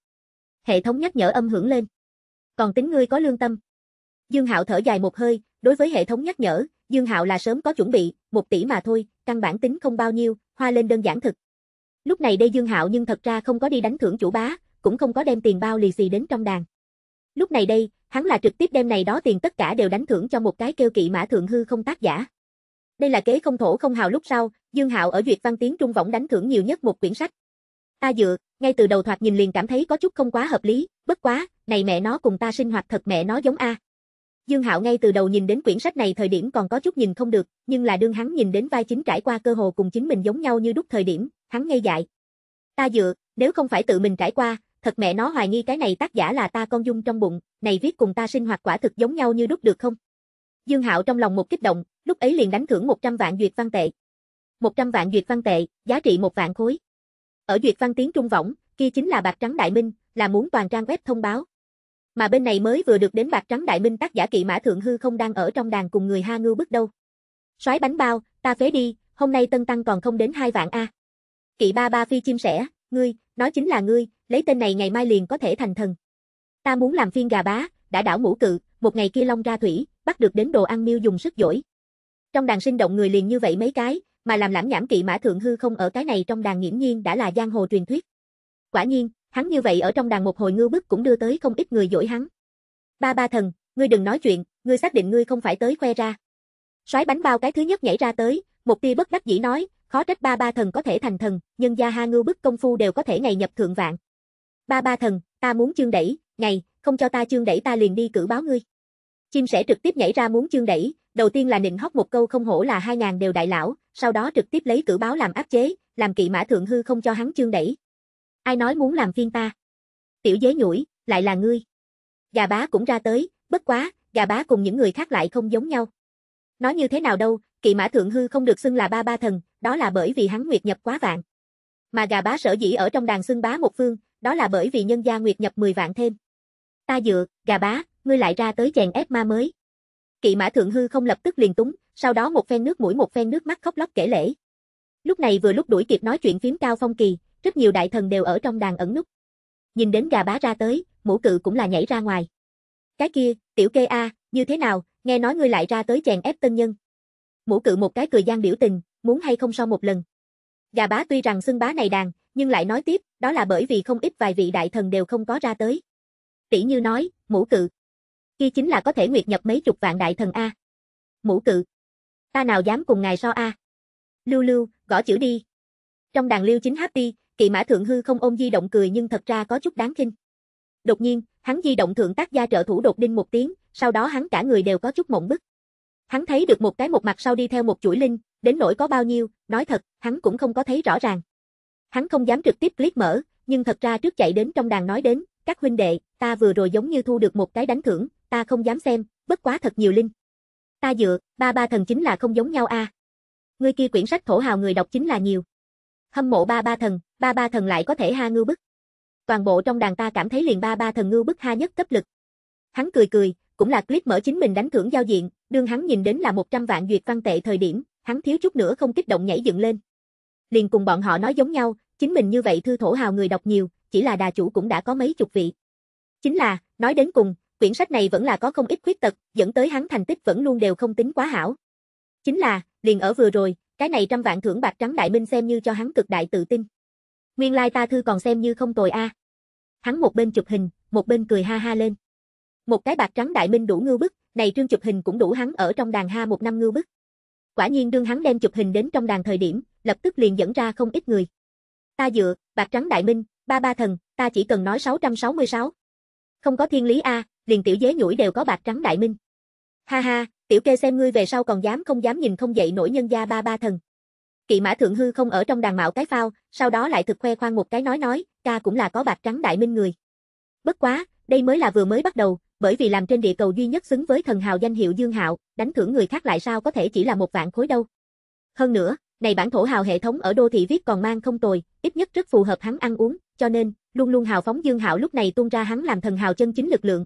Hệ thống nhắc nhở âm hưởng lên. Còn tính ngươi có lương tâm. Dương Hạo thở dài một hơi, đối với hệ thống nhắc nhở, Dương Hạo là sớm có chuẩn bị, 1 tỷ mà thôi, căn bản tính không bao nhiêu, hoa lên đơn giản thực. Lúc này đây Dương Hạo nhưng thật ra không có đi đánh thưởng chủ bá, cũng không có đem tiền bao lì xì đến trong đàn. Lúc này đây, hắn là trực tiếp đem này đó tiền tất cả đều đánh thưởng cho một cái kêu kỵ mã thượng hư không tác giả. Đây là kế không thổ không hào lúc sau, Dương Hạo ở duyệt văn tiếng Trung võng đánh thưởng nhiều nhất một quyển sách. Ta dựa, ngay từ đầu thoạt nhìn liền cảm thấy có chút không quá hợp lý, bất quá, này mẹ nó cùng ta sinh hoạt thật mẹ nó giống a. Dương Hạo ngay từ đầu nhìn đến quyển sách này thời điểm còn có chút nhìn không được, nhưng là đương hắn nhìn đến vai chính trải qua cơ hồ cùng chính mình giống nhau như đúc thời điểm, hắn ngây dại. Ta dựa, nếu không phải tự mình trải qua, thật mẹ nó hoài nghi cái này tác giả là ta con dung trong bụng, này viết cùng ta sinh hoạt quả thực giống nhau như đúc được không? Dương Hạo trong lòng một kích động, lúc ấy liền đánh thưởng 100 vạn duyệt văn tệ. 100 vạn duyệt văn tệ, giá trị một vạn khối. Ở duyệt văn tiếng Trung võng, kia chính là bạc trắng đại minh, là muốn toàn trang web thông báo. Mà bên này mới vừa được đến bạc trắng đại minh tác giả kỵ mã thượng hư không đang ở trong đàn cùng người ha ngưu bước đâu. Soái bánh bao, ta phế đi, hôm nay tân tăng còn không đến hai vạn a. Kỵ ba ba phi chim sẻ, ngươi, đó chính là ngươi, lấy tên này ngày mai liền có thể thành thần. Ta muốn làm phiên gà bá, đã đảo ngũ cự, một ngày kia long ra thủy, bắt được đến đồ ăn miêu dùng sức dỗi. Trong đàn sinh động người liền như vậy mấy cái, mà làm lãm nhảm kỵ mã thượng hư không ở cái này trong đàn nghiễm nhiên đã là giang hồ truyền thuyết. Quả nhiên, hắn như vậy ở trong đàn một hồi ngư bức cũng đưa tới không ít người dỗi hắn. Ba ba thần, ngươi đừng nói chuyện, ngươi xác định ngươi không phải tới khoe ra. Soái bánh bao cái thứ nhất nhảy ra tới, một tia bất đắc dĩ nói, Khó trách ba ba thần có thể thành thần, nhân gia ha ngưu bức công phu đều có thể ngày nhập thượng vạn. Ba ba thần, ta muốn chương đẩy, ngày, không cho ta chương đẩy ta liền đi cử báo ngươi. Chim sẻ trực tiếp nhảy ra muốn chương đẩy, đầu tiên là nịnh hót một câu không hổ là hai ngàn đều đại lão, sau đó trực tiếp lấy cử báo làm áp chế, làm kỵ mã thượng hư không cho hắn chương đẩy. Ai nói muốn làm phiên ta? Tiểu dế nhủi, lại là ngươi. Gà bá cũng ra tới, bất quá, gà bá cùng những người khác lại không giống nhau. Nói như thế nào đâu, kỵ mã thượng hư không được xưng là ba ba thần, đó là bởi vì hắn nguyệt nhập quá vạn. Mà gà bá sở dĩ ở trong đàn xưng bá một phương, đó là bởi vì nhân gia nguyệt nhập 10 vạn thêm. Ta dựa, gà bá, ngươi lại ra tới chèn ép ma mới. Kỵ mã thượng hư không lập tức liền túng, sau đó một phen nước mũi một phen nước mắt khóc lóc kể lễ. Lúc này vừa lúc đuổi kịp nói chuyện phím cao phong kỳ, rất nhiều đại thần đều ở trong đàn ẩn nút. Nhìn đến gà bá ra tới, mũ cự cũng là nhảy ra ngoài. Cái kia, tiểu kê a, như thế nào, nghe nói ngươi lại ra tới chèn ép tân nhân. Mũ cự một cái cười gian biểu tình, muốn hay không so một lần. Gà bá tuy rằng xưng bá này đàn, nhưng lại nói tiếp, đó là bởi vì không ít vài vị đại thần đều không có ra tới. Tỷ như nói, mũ cự. khi chính là có thể nguyệt nhập mấy chục vạn đại thần A. Mũ cự. Ta nào dám cùng ngài so A. Lưu lưu, gõ chữ đi. Trong đàn lưu chính hát đi, kỵ mã thượng hư không ôm di động cười nhưng thật ra có chút đáng kinh. Đột nhiên, hắn di động thượng tác gia trợ thủ đột đinh một tiếng, sau đó hắn cả người đều có chút mộng bức. Hắn thấy được một cái một mặt sau đi theo một chuỗi linh, đến nỗi có bao nhiêu, nói thật, hắn cũng không có thấy rõ ràng. Hắn không dám trực tiếp click mở, nhưng thật ra trước chạy đến trong đàn nói đến, các huynh đệ, ta vừa rồi giống như thu được một cái đánh thưởng, ta không dám xem, bất quá thật nhiều linh. Ta dựa, ba ba thần chính là không giống nhau a. À. Ngươi kia quyển sách thổ hào người đọc chính là nhiều. Hâm mộ ba ba thần, ba ba thần lại có thể ha ngư bức. Toàn bộ trong đàn ta cảm thấy liền ba ba thần ngư bức ha nhất cấp lực. Hắn cười cười, cũng là clip mở chính mình đánh thưởng giao diện, đương hắn nhìn đến là 100 vạn duyệt văn tệ thời điểm, hắn thiếu chút nữa không kích động nhảy dựng lên. Liền cùng bọn họ nói giống nhau, chính mình như vậy thư thổ hào người đọc nhiều, chỉ là đà chủ cũng đã có mấy chục vị. Chính là, nói đến cùng, quyển sách này vẫn là có không ít khuyết tật, dẫn tới hắn thành tích vẫn luôn đều không tính quá hảo. Chính là, liền ở vừa rồi, cái này trăm vạn thưởng bạc trắng đại minh xem như cho hắn cực đại tự tin. Nguyên lai like ta thư còn xem như không tồi a. Hắn một bên chụp hình, một bên cười ha ha lên. Một cái bạc trắng đại minh đủ ngưu bức, này trương chụp hình cũng đủ hắn ở trong đàn ha một năm ngưu bức quả nhiên đương hắn đem chụp hình đến trong đàn thời điểm, lập tức liền dẫn ra không ít người. Ta dựa, bạc trắng đại minh, ba ba thần, ta chỉ cần nói 666. Không có thiên lý a, liền tiểu dế nhũi đều có bạc trắng đại minh. Ha ha, tiểu kê xem ngươi về sau còn dám không dám nhìn không dậy nổi nhân gia ba ba thần. Kỵ mã thượng hư không ở trong đàn mạo cái phao, sau đó lại thực khoe khoang một cái nói nói, ca cũng là có bạc trắng đại minh người. Bất quá, đây mới là vừa mới bắt đầu, bởi vì làm trên địa cầu duy nhất xứng với thần hào danh hiệu Dương Hạo, đánh thưởng người khác lại sao có thể chỉ là một vạn khối đâu. Hơn nữa, này bản thổ hào hệ thống ở đô thị viết còn mang không tồi, ít nhất rất phù hợp hắn ăn uống, cho nên, luôn luôn hào phóng Dương Hạo lúc này tuôn ra hắn làm thần hào chân chính lực lượng.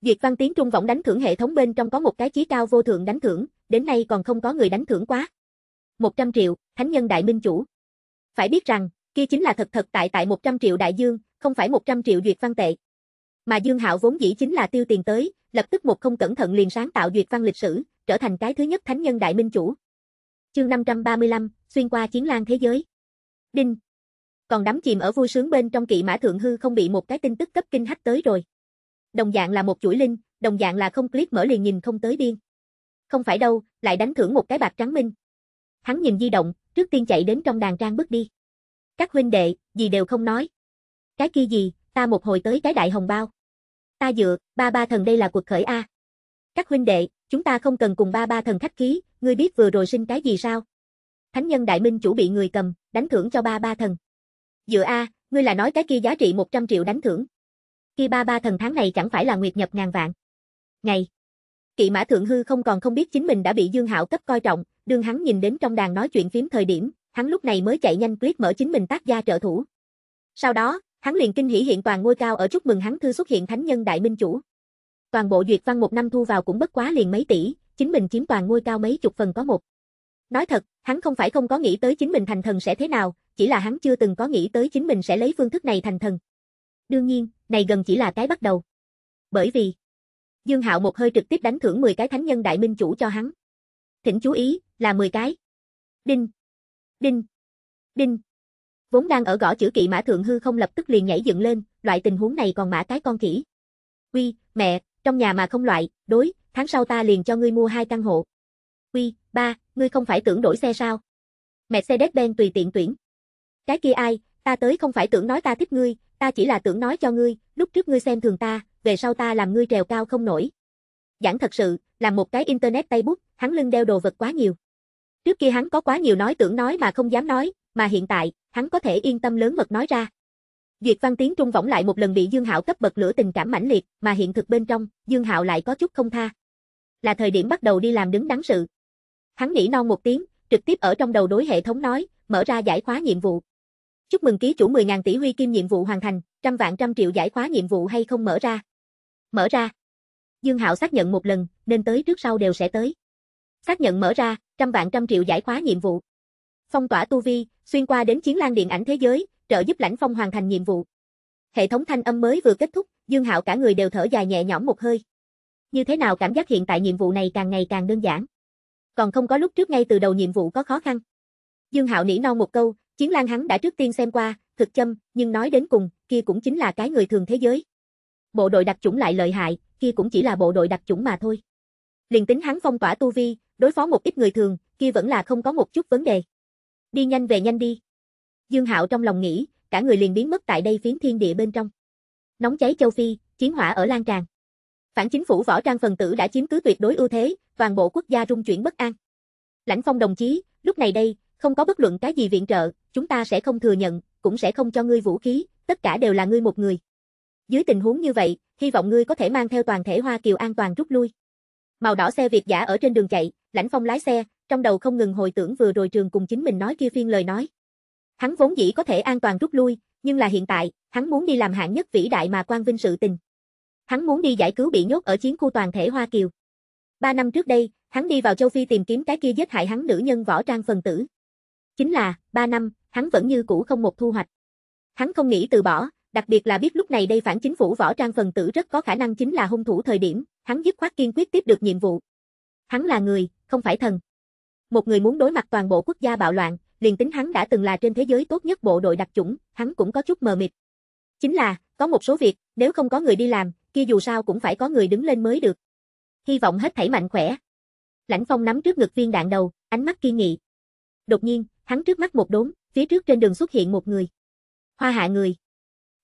Duyệt văn tiếng Trung võng đánh thưởng hệ thống bên trong có một cái chí cao vô thượng đánh thưởng, đến nay còn không có người đánh thưởng quá. 100 triệu, thánh nhân đại minh chủ. Phải biết rằng, kia chính là thật thật tại tại 100 triệu đại dương, không phải 100 triệu duyệt văn tệ. Mà Dương Hạo vốn dĩ chính là tiêu tiền tới, lập tức một không cẩn thận liền sáng tạo duyệt văn lịch sử, trở thành cái thứ nhất thánh nhân đại minh chủ. Chương 535, xuyên qua chiến lan thế giới. Đinh. Còn đắm chìm ở vui sướng bên trong kỵ mã thượng hư không bị một cái tin tức cấp kinh hách tới rồi. Đồng dạng là một chuỗi linh, đồng dạng là không click mở liền nhìn không tới điên. Không phải đâu, lại đánh thưởng một cái bạc trắng minh. Hắn nhìn di động, trước tiên chạy đến trong đàn trang bước đi. Các huynh đệ, gì đều không nói. Cái kia gì, ta một hồi tới cái đại hồng bao. Ta dựa, ba ba thần đây là cuộc khởi A. Các huynh đệ, chúng ta không cần cùng ba ba thần khách khí, ngươi biết vừa rồi sinh cái gì sao? Thánh nhân đại minh chủ bị người cầm, đánh thưởng cho ba ba thần. Dựa A, ngươi là nói cái kia giá trị 100 triệu đánh thưởng. Kia ba ba thần tháng này chẳng phải là nguyệt nhập ngàn vạn. Ngày. Kỵ mã thượng hư không còn không biết chính mình đã bị Dương hảo cấp coi trọng, đương hắn nhìn đến trong đàn nói chuyện phím thời điểm, hắn lúc này mới chạy nhanh quyết mở chính mình tác gia trợ thủ. Sau đó, Hắn liền kinh hỉ hiện toàn ngôi cao ở chúc mừng hắn thư xuất hiện thánh nhân đại minh chủ. Toàn bộ duyệt văn một năm thu vào cũng bất quá liền mấy tỷ, chính mình chiếm toàn ngôi cao mấy chục phần có một. Nói thật, hắn không phải không có nghĩ tới chính mình thành thần sẽ thế nào, chỉ là hắn chưa từng có nghĩ tới chính mình sẽ lấy phương thức này thành thần. Đương nhiên, này gần chỉ là cái bắt đầu. Bởi vì, Dương Hạo một hơi trực tiếp đánh thưởng 10 cái thánh nhân đại minh chủ cho hắn. Thỉnh chú ý, là 10 cái. Đinh. Đinh. Đinh vốn đang ở gõ chữ kỵ mã thượng hư không lập tức liền nhảy dựng lên, loại tình huống này còn mã cái con khỉ. Uy, mẹ, trong nhà mà không loại, đối, tháng sau ta liền cho ngươi mua hai căn hộ. Uy, ba, ngươi không phải tưởng đổi xe sao? Mẹ xe đét ben tùy tiện tuyển. Cái kia ai, ta tới không phải tưởng nói ta thích ngươi, ta chỉ là tưởng nói cho ngươi, lúc trước ngươi xem thường ta, về sau ta làm ngươi trèo cao không nổi. Giảng thật sự, làm một cái internet tay bút, hắn lưng đeo đồ vật quá nhiều. Trước kia hắn có quá nhiều nói tưởng nói mà không dám nói, mà hiện tại, hắn có thể yên tâm lớn mật nói ra. Duyệt Văn Tiến trung võng lại một lần bị Dương Hạo cấp bậc lửa tình cảm mãnh liệt, mà hiện thực bên trong, Dương Hạo lại có chút không tha. Là thời điểm bắt đầu đi làm đứng đắn sự. Hắn nghĩ non một tiếng, trực tiếp ở trong đầu đối hệ thống nói, mở ra giải khóa nhiệm vụ. Chúc mừng ký chủ 10000 tỷ huy kim nhiệm vụ hoàn thành, trăm vạn trăm triệu giải khóa nhiệm vụ hay không mở ra. Mở ra. Dương Hạo xác nhận một lần, nên tới trước sau đều sẽ tới. Xác nhận mở ra, trăm vạn trăm triệu giải khóa nhiệm vụ phong tỏa tu vi, xuyên qua đến chiến lan điện ảnh thế giới, trợ giúp Lãnh Phong hoàn thành nhiệm vụ. Hệ thống thanh âm mới vừa kết thúc, Dương Hạo cả người đều thở dài nhẹ nhõm một hơi. Như thế nào cảm giác hiện tại nhiệm vụ này càng ngày càng đơn giản. Còn không có lúc trước ngay từ đầu nhiệm vụ có khó khăn. Dương Hạo nỉ non một câu, chiến lan hắn đã trước tiên xem qua, thực châm, nhưng nói đến cùng, kia cũng chính là cái người thường thế giới. Bộ đội đặc chủng lại lợi hại, kia cũng chỉ là bộ đội đặc chủng mà thôi. Liền tính hắn phong tỏa tu vi, đối phó một ít người thường, kia vẫn là không có một chút vấn đề. Đi nhanh về nhanh đi. Dương Hạo trong lòng nghĩ, cả người liền biến mất tại đây phiến thiên địa bên trong. Nóng cháy châu Phi, chiến hỏa ở lan tràn. Phản chính phủ võ trang phần tử đã chiếm cứ tuyệt đối ưu thế, toàn bộ quốc gia rung chuyển bất an. Lãnh Phong đồng chí, lúc này đây, không có bất luận cái gì viện trợ, chúng ta sẽ không thừa nhận, cũng sẽ không cho ngươi vũ khí, tất cả đều là ngươi một người. Dưới tình huống như vậy, hy vọng ngươi có thể mang theo toàn thể Hoa Kiều an toàn rút lui. Màu đỏ xe Việt giả ở trên đường chạy, Lãnh Phong lái xe, trong đầu không ngừng hồi tưởng vừa rồi trường cùng chính mình nói kia phiên lời nói. Hắn vốn dĩ có thể an toàn rút lui, nhưng là hiện tại, hắn muốn đi làm hạng nhất vĩ đại mà quan vinh sự tình. Hắn muốn đi giải cứu bị nhốt ở chiến khu toàn thể Hoa Kiều. Ba năm trước đây, hắn đi vào châu Phi tìm kiếm cái kia giết hại hắn nữ nhân võ trang phần tử. Chính là, ba năm, hắn vẫn như cũ không một thu hoạch. Hắn không nghĩ từ bỏ, đặc biệt là biết lúc này đây phản chính phủ võ trang phần tử rất có khả năng chính là hung thủ thời điểm, hắn dứt khoát kiên quyết tiếp được nhiệm vụ. Hắn là người, không phải thần. Một người muốn đối mặt toàn bộ quốc gia bạo loạn, liền tính hắn đã từng là trên thế giới tốt nhất bộ đội đặc chủng, hắn cũng có chút mờ mịt. Chính là, có một số việc, nếu không có người đi làm, kia dù sao cũng phải có người đứng lên mới được. Hy vọng hết thảy mạnh khỏe. Lãnh Phong nắm trước ngực viên đạn đầu, ánh mắt kiên nghị. Đột nhiên, hắn trước mắt một đốm phía trước trên đường xuất hiện một người. Hoa hạ người.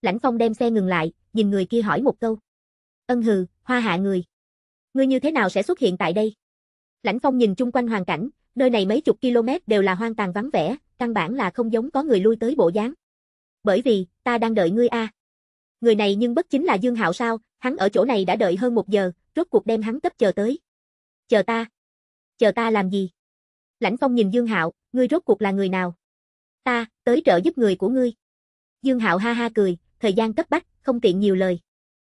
Lãnh Phong đem xe ngừng lại, nhìn người kia hỏi một câu. Ân hừ, hoa hạ người. Ngươi như thế nào sẽ xuất hiện tại đây? Lãnh Phong nhìn chung quanh hoàn cảnh, nơi này mấy chục km đều là hoang tàn vắng vẻ, căn bản là không giống có người lui tới bộ dáng. Bởi vì, ta đang đợi ngươi a. À. Người này nhưng bất chính là Dương Hạo sao, hắn ở chỗ này đã đợi hơn một giờ, rốt cuộc đem hắn cấp chờ tới. Chờ ta? Chờ ta làm gì? Lãnh Phong nhìn Dương Hạo, ngươi rốt cuộc là người nào? Ta, tới trợ giúp người của ngươi. Dương Hạo ha ha cười, thời gian cấp bách, không tiện nhiều lời.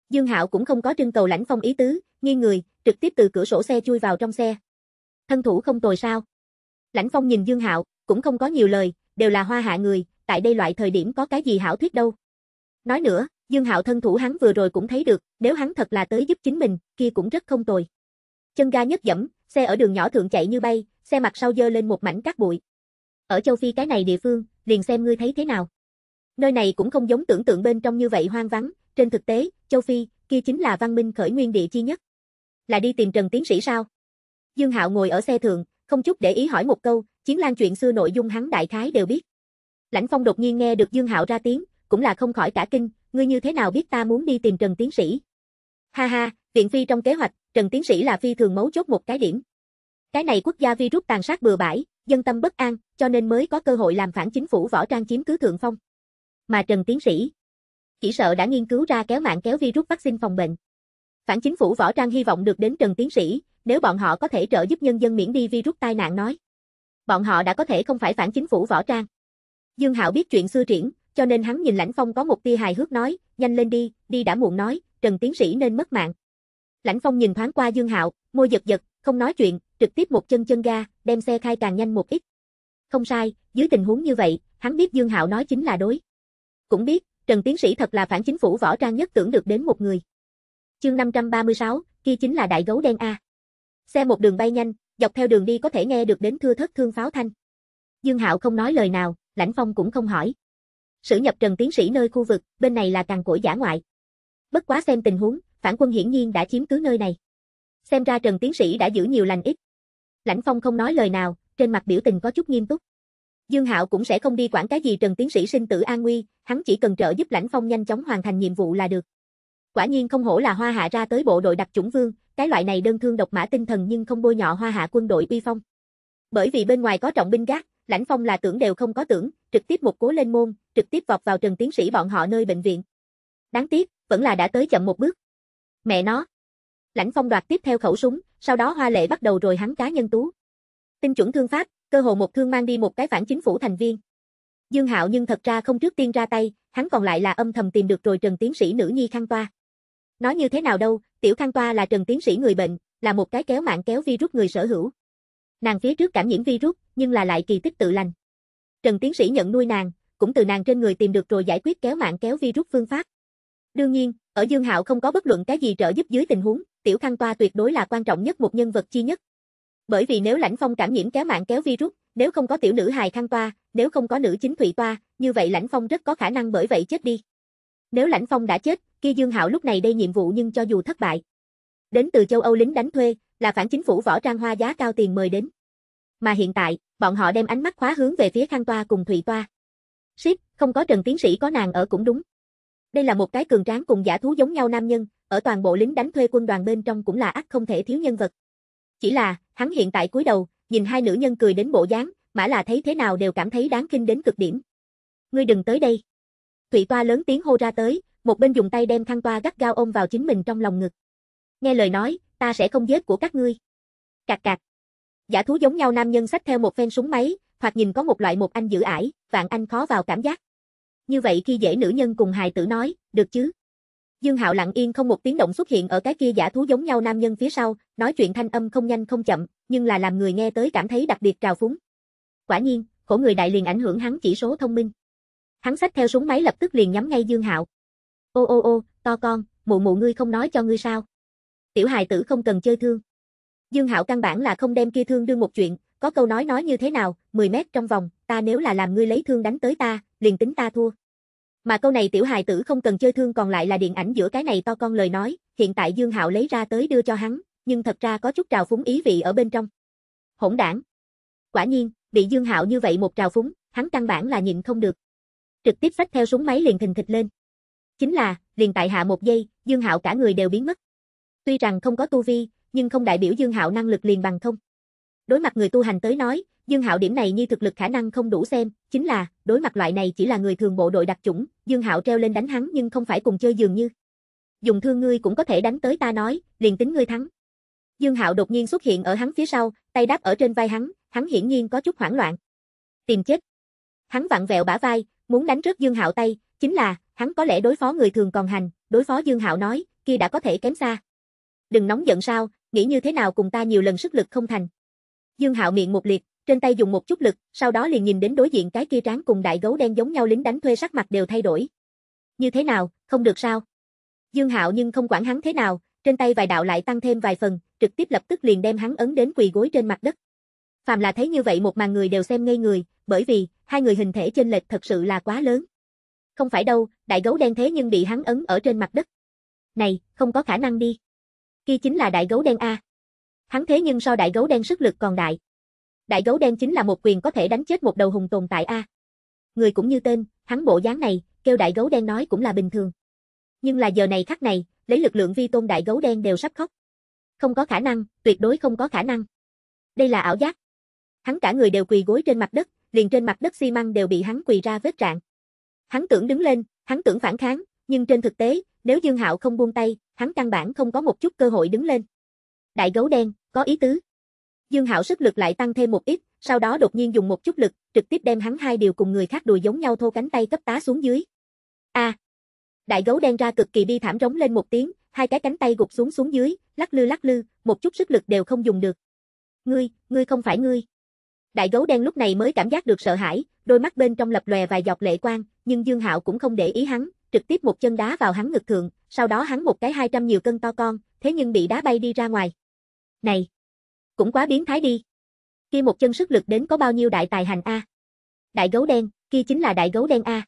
Dương Hạo cũng không có trưng cầu lãnh phong ý tứ, nghiêng người, trực tiếp từ cửa sổ xe chui vào trong xe. Thân thủ không tồi sao? Lãnh Phong nhìn Dương Hạo, cũng không có nhiều lời, đều là hoa hạ người, tại đây loại thời điểm có cái gì hảo thuyết đâu. Nói nữa, Dương Hạo thân thủ hắn vừa rồi cũng thấy được, nếu hắn thật là tới giúp chính mình, kia cũng rất không tồi. Chân ga nhất dẫm, xe ở đường nhỏ thượng chạy như bay, xe mặt sau dơ lên một mảnh cát bụi. Ở châu Phi cái này địa phương, liền xem ngươi thấy thế nào. Nơi này cũng không giống tưởng tượng bên trong như vậy hoang vắng, trên thực tế, châu Phi, kia chính là văn minh khởi nguyên địa chi nhất. Là đi tìm Trần tiến sĩ sao? Dương Hạo ngồi ở xe thượng, không chút để ý hỏi một câu, chiến lan chuyện xưa nội dung hắn đại khái đều biết. Lãnh Phong đột nhiên nghe được Dương Hạo ra tiếng, cũng là không khỏi cả kinh, ngươi như thế nào biết ta muốn đi tìm Trần tiến sĩ? Ha ha, viện phi trong kế hoạch, Trần tiến sĩ là phi thường mấu chốt một cái điểm. Cái này quốc gia virus tàn sát bừa bãi, dân tâm bất an, cho nên mới có cơ hội làm phản chính phủ võ trang chiếm cứ thượng phong mà Trần Tiến Sĩ chỉ sợ đã nghiên cứu ra kéo mạng kéo virus vaccine phòng bệnh. Phản chính phủ võ trang hy vọng được đến Trần Tiến Sĩ, nếu bọn họ có thể trợ giúp nhân dân miễn đi virus tai nạn nói. Bọn họ đã có thể không phải phản chính phủ võ trang. Dương Hạo biết chuyện xưa triển, cho nên hắn nhìn Lãnh Phong có một tia hài hước nói, nhanh lên đi, đi đã muộn nói, Trần Tiến Sĩ nên mất mạng. Lãnh Phong nhìn thoáng qua Dương Hạo, môi giật giật, không nói chuyện, trực tiếp một chân chân ga, đem xe khai càng nhanh một ít. Không sai, dưới tình huống như vậy, hắn biết Dương Hạo nói chính là đối. Cũng biết, Trần Tiến Sĩ thật là phản chính phủ võ trang nhất tưởng được đến một người. Chương 536, kia chính là đại gấu đen A. Xe một đường bay nhanh, dọc theo đường đi có thể nghe được đến thưa thất thương pháo thanh. Dương Hạo không nói lời nào, Lãnh Phong cũng không hỏi. Sử nhập Trần Tiến Sĩ nơi khu vực, bên này là càng cổi giả ngoại. Bất quá xem tình huống, phản quân hiển nhiên đã chiếm cứ nơi này. Xem ra Trần Tiến Sĩ đã giữ nhiều lành ít. Lãnh Phong không nói lời nào, trên mặt biểu tình có chút nghiêm túc. Dương Hạo cũng sẽ không đi quản cái gì Trần Tiến sĩ sinh tử an nguy, hắn chỉ cần trợ giúp Lãnh Phong nhanh chóng hoàn thành nhiệm vụ là được. Quả nhiên không hổ là Hoa Hạ ra tới bộ đội đặc chủng vương, cái loại này đơn thương độc mã tinh thần nhưng không bôi nhọ Hoa Hạ quân đội uy phong. Bởi vì bên ngoài có trọng binh gác, Lãnh Phong là tưởng đều không có tưởng, trực tiếp một cố lên môn, trực tiếp vọt vào Trần Tiến sĩ bọn họ nơi bệnh viện. Đáng tiếc, vẫn là đã tới chậm một bước. Mẹ nó. Lãnh Phong đoạt tiếp theo khẩu súng, sau đó Hoa Lệ bắt đầu rồi hắn cá nhân tú. Tinh chuẩn thương pháp, cơ hồ một thương mang đi một cái phản chính phủ thành viên. Dương Hạo nhưng thật ra không trước tiên ra tay, hắn còn lại là âm thầm tìm được rồi Trần Tiến sĩ nữ nhi Khang Toa. Nói như thế nào đâu, tiểu Khang Toa là Trần Tiến sĩ người bệnh, là một cái kéo mạng kéo virus người sở hữu. Nàng phía trước cảm nhiễm virus, nhưng là lại kỳ tích tự lành. Trần Tiến sĩ nhận nuôi nàng, cũng từ nàng trên người tìm được rồi giải quyết kéo mạng kéo virus phương pháp. Đương nhiên, ở Dương Hạo không có bất luận cái gì trợ giúp dưới tình huống, Tiểu Khang Toa tuyệt đối là quan trọng nhất một nhân vật chi nhất. Bởi vì nếu Lãnh Phong cảm nhiễm kéo mạng kéo virus, nếu không có tiểu nữ hài khang toa, nếu không có nữ chính thụy toa, như vậy Lãnh Phong rất có khả năng bởi vậy chết đi. Nếu Lãnh Phong đã chết, kia Dương Hạo lúc này đây nhiệm vụ nhưng cho dù thất bại. Đến từ châu Âu lính đánh thuê, là phản chính phủ võ trang hoa giá cao tiền mời đến. Mà hiện tại, bọn họ đem ánh mắt khóa hướng về phía Khang Toa cùng Thụy Toa. Ship, không có Trần Tiến Sĩ có nàng ở cũng đúng. Đây là một cái cường tráng cùng giả thú giống nhau nam nhân, ở toàn bộ lính đánh thuê quân đoàn bên trong cũng là ác không thể thiếu nhân vật. Chỉ là, Hắn hiện tại cúi đầu, nhìn hai nữ nhân cười đến bộ dáng, mã là thấy thế nào đều cảm thấy đáng kinh đến cực điểm. Ngươi đừng tới đây. Thụy Toa lớn tiếng hô ra tới, một bên dùng tay đem khăn toa gắt gao ôm vào chính mình trong lòng ngực. Nghe lời nói, ta sẽ không giết của các ngươi. Cạc cạc. Giả thú giống nhau nam nhân sách theo một phen súng máy, hoặc nhìn có một loại một anh giữ ải, vạn anh khó vào cảm giác. Như vậy khi dễ nữ nhân cùng hài tử nói, được chứ? Dương Hạo lặng yên không một tiếng động xuất hiện ở cái kia giả thú giống nhau nam nhân phía sau, nói chuyện thanh âm không nhanh không chậm, nhưng là làm người nghe tới cảm thấy đặc biệt trào phúng. Quả nhiên, khổ người đại liền ảnh hưởng hắn chỉ số thông minh. Hắn xách theo súng máy lập tức liền nhắm ngay Dương Hạo. Ô ô ô, to con, mụ mụ ngươi không nói cho ngươi sao? Tiểu hài tử không cần chơi thương. Dương Hạo căn bản là không đem kia thương đương một chuyện, có câu nói nói như thế nào, 10 mét trong vòng, ta nếu là làm ngươi lấy thương đánh tới ta, liền tính ta thua. Mà câu này tiểu hài tử không cần chơi thương còn lại là điện ảnh giữa cái này to con lời nói, hiện tại Dương Hạo lấy ra tới đưa cho hắn, nhưng thật ra có chút trào phúng ý vị ở bên trong. Hỗn đảng. Quả nhiên, bị Dương Hạo như vậy một trào phúng, hắn căn bản là nhịn không được. Trực tiếp xách theo súng máy liền thình thịch lên. Chính là, liền tại hạ một giây, Dương Hạo cả người đều biến mất. Tuy rằng không có tu vi, nhưng không đại biểu Dương Hạo năng lực liền bằng không. Đối mặt người tu hành tới nói, Dương Hạo điểm này như thực lực khả năng không đủ xem, chính là, đối mặt loại này chỉ là người thường bộ đội đặc chủng, Dương Hạo treo lên đánh hắn nhưng không phải cùng chơi dường như. Dùng thương ngươi cũng có thể đánh tới ta nói, liền tính ngươi thắng, Dương Hạo đột nhiên xuất hiện ở hắn phía sau, tay đáp ở trên vai hắn, hắn hiển nhiên có chút hoảng loạn. Tìm chết. Hắn vặn vẹo bả vai, muốn đánh rớt Dương Hạo tay, chính là, hắn có lẽ đối phó người thường còn hành, đối phó Dương Hạo nói, kia đã có thể kém xa. Đừng nóng giận sao, nghĩ như thế nào cùng ta nhiều lần sức lực không thành. Dương Hạo miệng một liệt, trên tay dùng một chút lực, sau đó liền nhìn đến đối diện cái kia tráng cùng đại gấu đen giống nhau lính đánh thuê sắc mặt đều thay đổi. Như thế nào, không được sao? Dương Hạo nhưng không quản hắn thế nào, trên tay vài đạo lại tăng thêm vài phần, trực tiếp lập tức liền đem hắn ấn đến quỳ gối trên mặt đất. Phàm là thấy như vậy một màn người đều xem ngây người, bởi vì hai người hình thể chênh lệch thật sự là quá lớn. Không phải đâu, đại gấu đen thế nhưng bị hắn ấn ở trên mặt đất. Này, không có khả năng đi. Kia chính là đại gấu đen a. Hắn thế nhưng so đại gấu đen sức lực còn đại. Đại gấu đen chính là một quyền có thể đánh chết một đầu hùng tồn tại a. Người cũng như tên, hắn bộ dáng này, kêu đại gấu đen nói cũng là bình thường. Nhưng là giờ này khắc này, lấy lực lượng vi tôn đại gấu đen đều sắp khóc. Không có khả năng, tuyệt đối không có khả năng. Đây là ảo giác. Hắn cả người đều quỳ gối trên mặt đất, liền trên mặt đất xi măng đều bị hắn quỳ ra vết trạng. Hắn tưởng đứng lên, hắn tưởng phản kháng, nhưng trên thực tế, nếu Dương Hạo không buông tay, hắn căn bản không có một chút cơ hội đứng lên. Đại gấu đen, có ý tứ. Dương Hạo sức lực lại tăng thêm một ít, sau đó đột nhiên dùng một chút lực, trực tiếp đem hắn hai điều cùng người khác đùi giống nhau thô cánh tay cấp tá xuống dưới. A, à, Đại gấu đen ra cực kỳ bi thảm rống lên một tiếng, hai cái cánh tay gục xuống xuống dưới, lắc lư lắc lư, một chút sức lực đều không dùng được. Ngươi, ngươi không phải ngươi. Đại gấu đen lúc này mới cảm giác được sợ hãi, đôi mắt bên trong lập lòe vài giọt lệ quang, nhưng Dương Hạo cũng không để ý hắn, trực tiếp một chân đá vào hắn ngực thượng, sau đó hắn một cái hai trăm nhiều cân to con, thế nhưng bị đá bay đi ra ngoài. Này, cũng quá biến thái đi. Kia một chân sức lực đến có bao nhiêu đại tài hành a? Đại gấu đen, kia chính là đại gấu đen a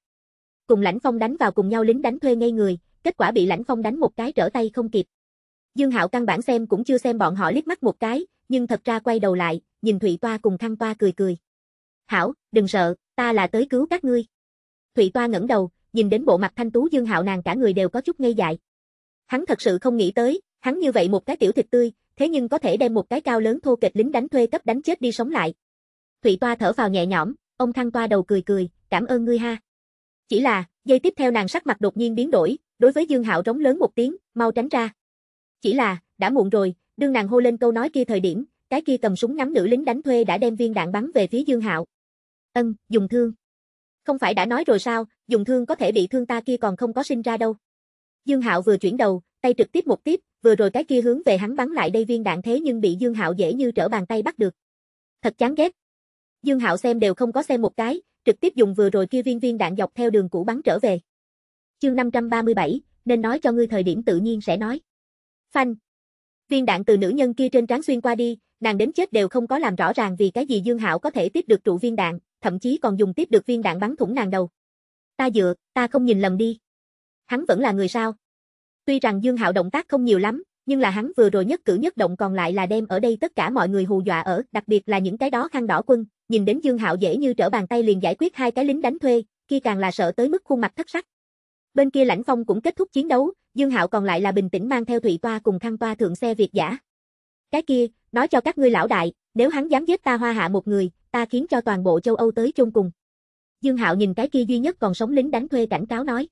cùng Lãnh Phong đánh vào cùng nhau lính đánh thuê ngay người, kết quả bị Lãnh Phong đánh một cái trở tay không kịp. Dương Hạo căn bản xem cũng chưa xem bọn họ liếc mắt một cái, nhưng thật ra quay đầu lại, nhìn Thụy Toa cùng Thăng Toa cười cười. "Hảo, đừng sợ, ta là tới cứu các ngươi." Thụy Toa ngẩng đầu, nhìn đến bộ mặt thanh tú Dương Hạo nàng cả người đều có chút ngây dại. Hắn thật sự không nghĩ tới, hắn như vậy một cái tiểu thịt tươi, thế nhưng có thể đem một cái cao lớn thô kịch lính đánh thuê cấp đánh chết đi sống lại. Thụy Toa thở vào nhẹ nhõm, ông Thăng Toa đầu cười cười, cảm ơn ngươi ha. Chỉ là, giây tiếp theo nàng sắc mặt đột nhiên biến đổi, đối với Dương Hạo rống lớn một tiếng, mau tránh ra. Chỉ là, đã muộn rồi, đương nàng hô lên câu nói kia thời điểm, cái kia cầm súng ngắm nữ lính đánh thuê đã đem viên đạn bắn về phía Dương Hạo. Ân, dùng thương. Không phải đã nói rồi sao, dùng thương có thể bị thương ta kia còn không có sinh ra đâu. Dương Hạo vừa chuyển đầu, tay trực tiếp một tiếp, vừa rồi cái kia hướng về hắn bắn lại đây viên đạn thế nhưng bị Dương Hạo dễ như trở bàn tay bắt được. Thật chán ghét. Dương Hạo xem đều không có xem một cái, trực tiếp dùng vừa rồi kia viên viên đạn dọc theo đường cũ bắn trở về. Chương 537, nên nói cho ngươi thời điểm tự nhiên sẽ nói. Phanh. Viên đạn từ nữ nhân kia trên trán xuyên qua đi, nàng đến chết đều không có làm rõ ràng vì cái gì Dương hảo có thể tiếp được trụ viên đạn, thậm chí còn dùng tiếp được viên đạn bắn thủng nàng đầu. Ta dựa, ta không nhìn lầm đi. Hắn vẫn là người sao? Tuy rằng Dương Hạo động tác không nhiều lắm, nhưng là hắn vừa rồi nhất cử nhất động còn lại là đem ở đây tất cả mọi người hù dọa ở, đặc biệt là những cái đó khăn đỏ quân, nhìn đến Dương Hạo dễ như trở bàn tay liền giải quyết hai cái lính đánh thuê, kia càng là sợ tới mức khuôn mặt thất sắc. Bên kia Lãnh Phong cũng kết thúc chiến đấu, Dương Hạo còn lại là bình tĩnh mang theo Thụy Toa cùng Khang Toa thượng xe Việt giả. Cái kia, nói cho các ngươi lão đại, nếu hắn dám giết ta Hoa Hạ một người, ta khiến cho toàn bộ châu Âu tới chung cùng. Dương Hạo nhìn cái kia duy nhất còn sống lính đánh thuê cảnh cáo nói.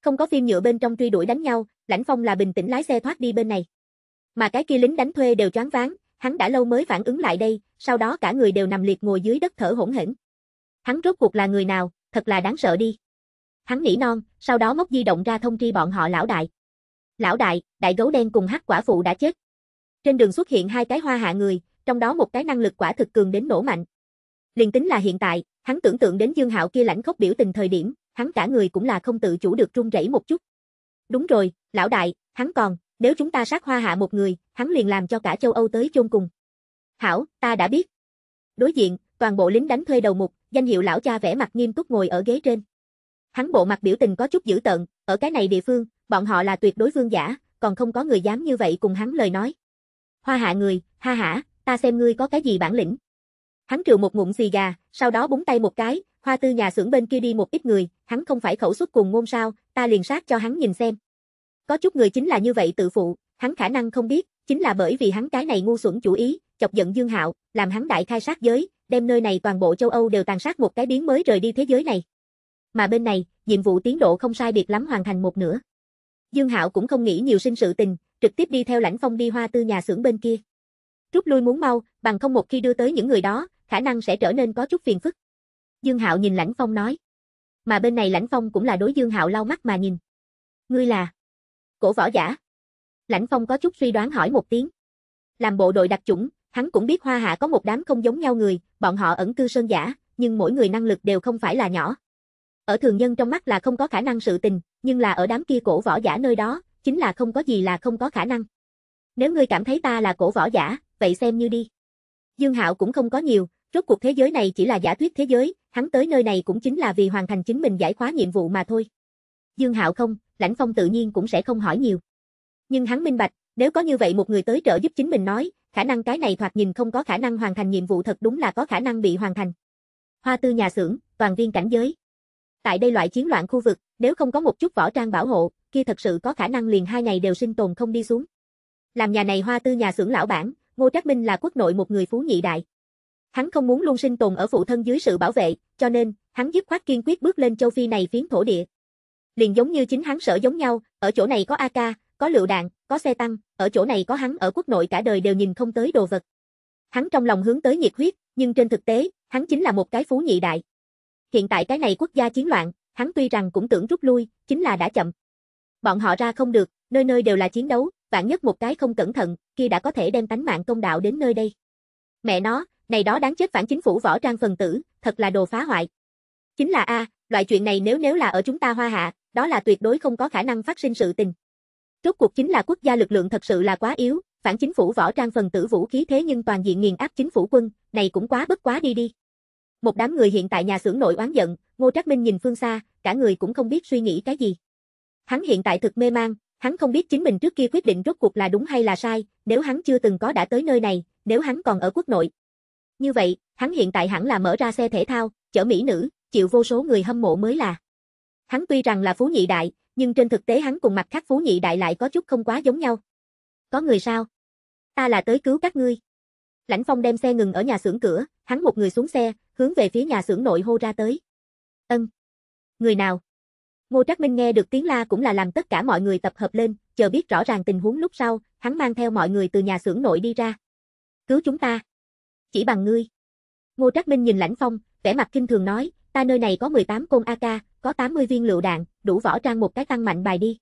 Không có phim nhựa bên trong truy đuổi đánh nhau, Lãnh Phong là bình tĩnh lái xe thoát đi bên này. Mà cái kia lính đánh thuê đều choáng váng, hắn đã lâu mới phản ứng lại đây, sau đó cả người đều nằm liệt ngồi dưới đất thở hổn hển. Hắn rốt cuộc là người nào, thật là đáng sợ đi. Hắn nỉ non, sau đó móc di động ra thông tri bọn họ lão đại. Lão đại, đại gấu đen cùng hắc quả phụ đã chết. Trên đường xuất hiện hai cái hoa hạ người, trong đó một cái năng lực quả thực cường đến nổ mạnh. Liền tính là hiện tại, hắn tưởng tượng đến Dương Hạo kia lãnh khốc biểu tình thời điểm, hắn cả người cũng là không tự chủ được run rẩy một chút. Đúng rồi, lão đại, hắn còn, nếu chúng ta sát hoa hạ một người, hắn liền làm cho cả châu Âu tới chôn cùng. Hảo, ta đã biết. Đối diện, toàn bộ lính đánh thuê đầu mục, danh hiệu lão cha vẻ mặt nghiêm túc ngồi ở ghế trên. Hắn bộ mặt biểu tình có chút dữ tợn, ở cái này địa phương, bọn họ là tuyệt đối vương giả, còn không có người dám như vậy cùng hắn lời nói. Hoa hạ người, ha hả, ta xem ngươi có cái gì bản lĩnh. Hắn trừ một ngụm xì gà, sau đó búng tay một cái, hoa tư nhà xưởng bên kia đi một ít người, hắn không phải khẩu xuất cùng ngôn sao, ta liền sát cho hắn nhìn xem. Có chút người chính là như vậy tự phụ, hắn khả năng không biết, Chính là bởi vì hắn cái này ngu xuẩn chủ ý, chọc giận Dương Hạo, làm hắn đại khai sát giới, đem nơi này toàn bộ châu Âu đều tàn sát một cái biến mới rời đi thế giới này. Mà bên này, nhiệm vụ tiến độ không sai biệt lắm hoàn thành một nửa. Dương Hạo cũng không nghĩ nhiều sinh sự tình, trực tiếp đi theo Lãnh Phong đi hoa tư nhà xưởng bên kia. Rút lui muốn mau, bằng không một khi đưa tới những người đó, khả năng sẽ trở nên có chút phiền phức. Dương Hạo nhìn Lãnh Phong nói. Mà bên này Lãnh Phong cũng là đối Dương Hạo lau mắt mà nhìn. Ngươi là? Cổ võ giả? Lãnh Phong có chút suy đoán hỏi một tiếng. Làm bộ đội đặc chủng, hắn cũng biết Hoa Hạ có một đám không giống nhau người, bọn họ ẩn cư sơn giả, nhưng mỗi người năng lực đều không phải là nhỏ. Ở thường nhân trong mắt là không có khả năng sự tình, nhưng là ở đám kia cổ võ giả nơi đó, chính là không có gì là không có khả năng. Nếu ngươi cảm thấy ta là cổ võ giả, vậy xem như đi. Dương Hạo cũng không có nhiều, rốt cuộc thế giới này chỉ là giả thuyết thế giới, hắn tới nơi này cũng chính là vì hoàn thành chính mình giải khóa nhiệm vụ mà thôi. Dương Hạo không, Lãnh Phong tự nhiên cũng sẽ không hỏi nhiều. Nhưng hắn minh bạch, nếu có như vậy một người tới trợ giúp chính mình nói, khả năng cái này thoạt nhìn không có khả năng hoàn thành nhiệm vụ thật đúng là có khả năng bị hoàn thành. Hoa tư nhà xưởng, toàn viên cảnh giới. Tại đây loại chiến loạn khu vực, nếu không có một chút võ trang bảo hộ, kia thật sự có khả năng liền hai ngày đều sinh tồn không đi xuống. Làm nhà này hoa tư nhà xưởng lão bản, Ngô Trác Minh là quốc nội một người phú nhị đại. Hắn không muốn luôn sinh tồn ở phụ thân dưới sự bảo vệ, cho nên, hắn dứt khoát kiên quyết bước lên châu Phi này phiến thổ địa. Liền giống như chính hắn sở giống nhau, ở chỗ này có AK, có lựu đạn, có xe tăng, ở chỗ này có hắn ở quốc nội cả đời đều nhìn không tới đồ vật. Hắn trong lòng hướng tới nhiệt huyết, nhưng trên thực tế, hắn chính là một cái phú nhị đại. Hiện tại cái này quốc gia chiến loạn, hắn tuy rằng cũng tưởng rút lui, chính là đã chậm. Bọn họ ra không được, nơi nơi đều là chiến đấu, vạn nhất một cái không cẩn thận, kia đã có thể đem tánh mạng công đạo đến nơi đây. Mẹ nó, này đó đáng chết phản chính phủ võ trang phần tử, thật là đồ phá hoại. Chính là a, loại chuyện này nếu nếu là ở chúng ta Hoa Hạ, đó là tuyệt đối không có khả năng phát sinh sự tình. Rốt cuộc chính là quốc gia lực lượng thật sự là quá yếu, phản chính phủ võ trang phần tử vũ khí thế nhưng toàn diện nghiền áp chính phủ quân, này cũng quá bất quá đi đi. Một đám người hiện tại nhà xưởng nội oán giận, Ngô Trác Minh nhìn phương xa, cả người cũng không biết suy nghĩ cái gì. Hắn hiện tại thực mê mang, hắn không biết chính mình trước kia quyết định rốt cuộc là đúng hay là sai, nếu hắn chưa từng có đã tới nơi này, nếu hắn còn ở quốc nội. Như vậy, hắn hiện tại hẳn là mở ra xe thể thao, chở mỹ nữ, chịu vô số người hâm mộ mới là. Hắn tuy rằng là phú nhị đại, nhưng trên thực tế hắn cùng mặt khác phú nhị đại lại có chút không quá giống nhau. Có người sao? Ta là tới cứu các ngươi. Lãnh Phong đem xe ngừng ở nhà xưởng cửa, hắn một người xuống xe, hướng về phía nhà xưởng nội hô ra tới. Ân. Người nào? Ngô Trác Minh nghe được tiếng la cũng là làm tất cả mọi người tập hợp lên, chờ biết rõ ràng tình huống lúc sau, hắn mang theo mọi người từ nhà xưởng nội đi ra. Cứu chúng ta. Chỉ bằng ngươi. Ngô Trác Minh nhìn Lãnh Phong, vẻ mặt kinh thường nói, ta nơi này có 18 côn AK, có 80 viên lựu đạn, đủ võ trang một cái tăng mạnh bài đi.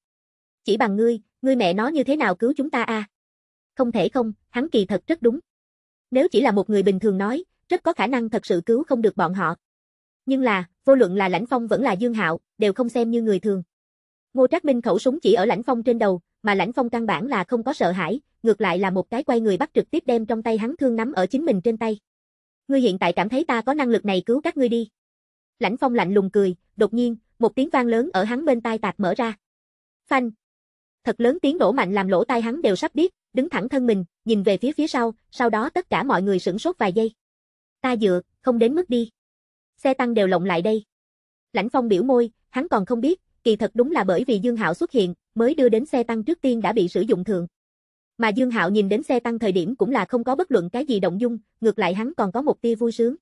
Chỉ bằng ngươi, ngươi mẹ nó như thế nào cứu chúng ta a? À? Không thể không, hắn kỳ thật rất đúng. Nếu chỉ là một người bình thường nói, rất có khả năng thật sự cứu không được bọn họ. Nhưng là, vô luận là Lãnh Phong vẫn là Dương Hạo, đều không xem như người thường. Ngô Trác Minh khẩu súng chỉ ở Lãnh Phong trên đầu, mà Lãnh Phong căn bản là không có sợ hãi, ngược lại là một cái quay người bắt trực tiếp đem trong tay hắn thương nắm ở chính mình trên tay. Ngươi hiện tại cảm thấy ta có năng lực này cứu các ngươi đi. Lãnh Phong lạnh lùng cười, đột nhiên, một tiếng vang lớn ở hắn bên tai tạc mở ra. Phanh. Thật lớn tiếng nổ mạnh làm lỗ tai hắn đều sắp biết đứng thẳng thân mình, nhìn về phía phía sau, sau đó tất cả mọi người sửng sốt vài giây. Ta dựa, không đến mức đi. Xe tăng đều lộng lại đây. Lãnh Phong biểu môi, hắn còn không biết, kỳ thật đúng là bởi vì Dương Hạo xuất hiện, mới đưa đến xe tăng trước tiên đã bị sử dụng thường. Mà Dương Hạo nhìn đến xe tăng thời điểm cũng là không có bất luận cái gì động dung, ngược lại hắn còn có một tia vui sướng.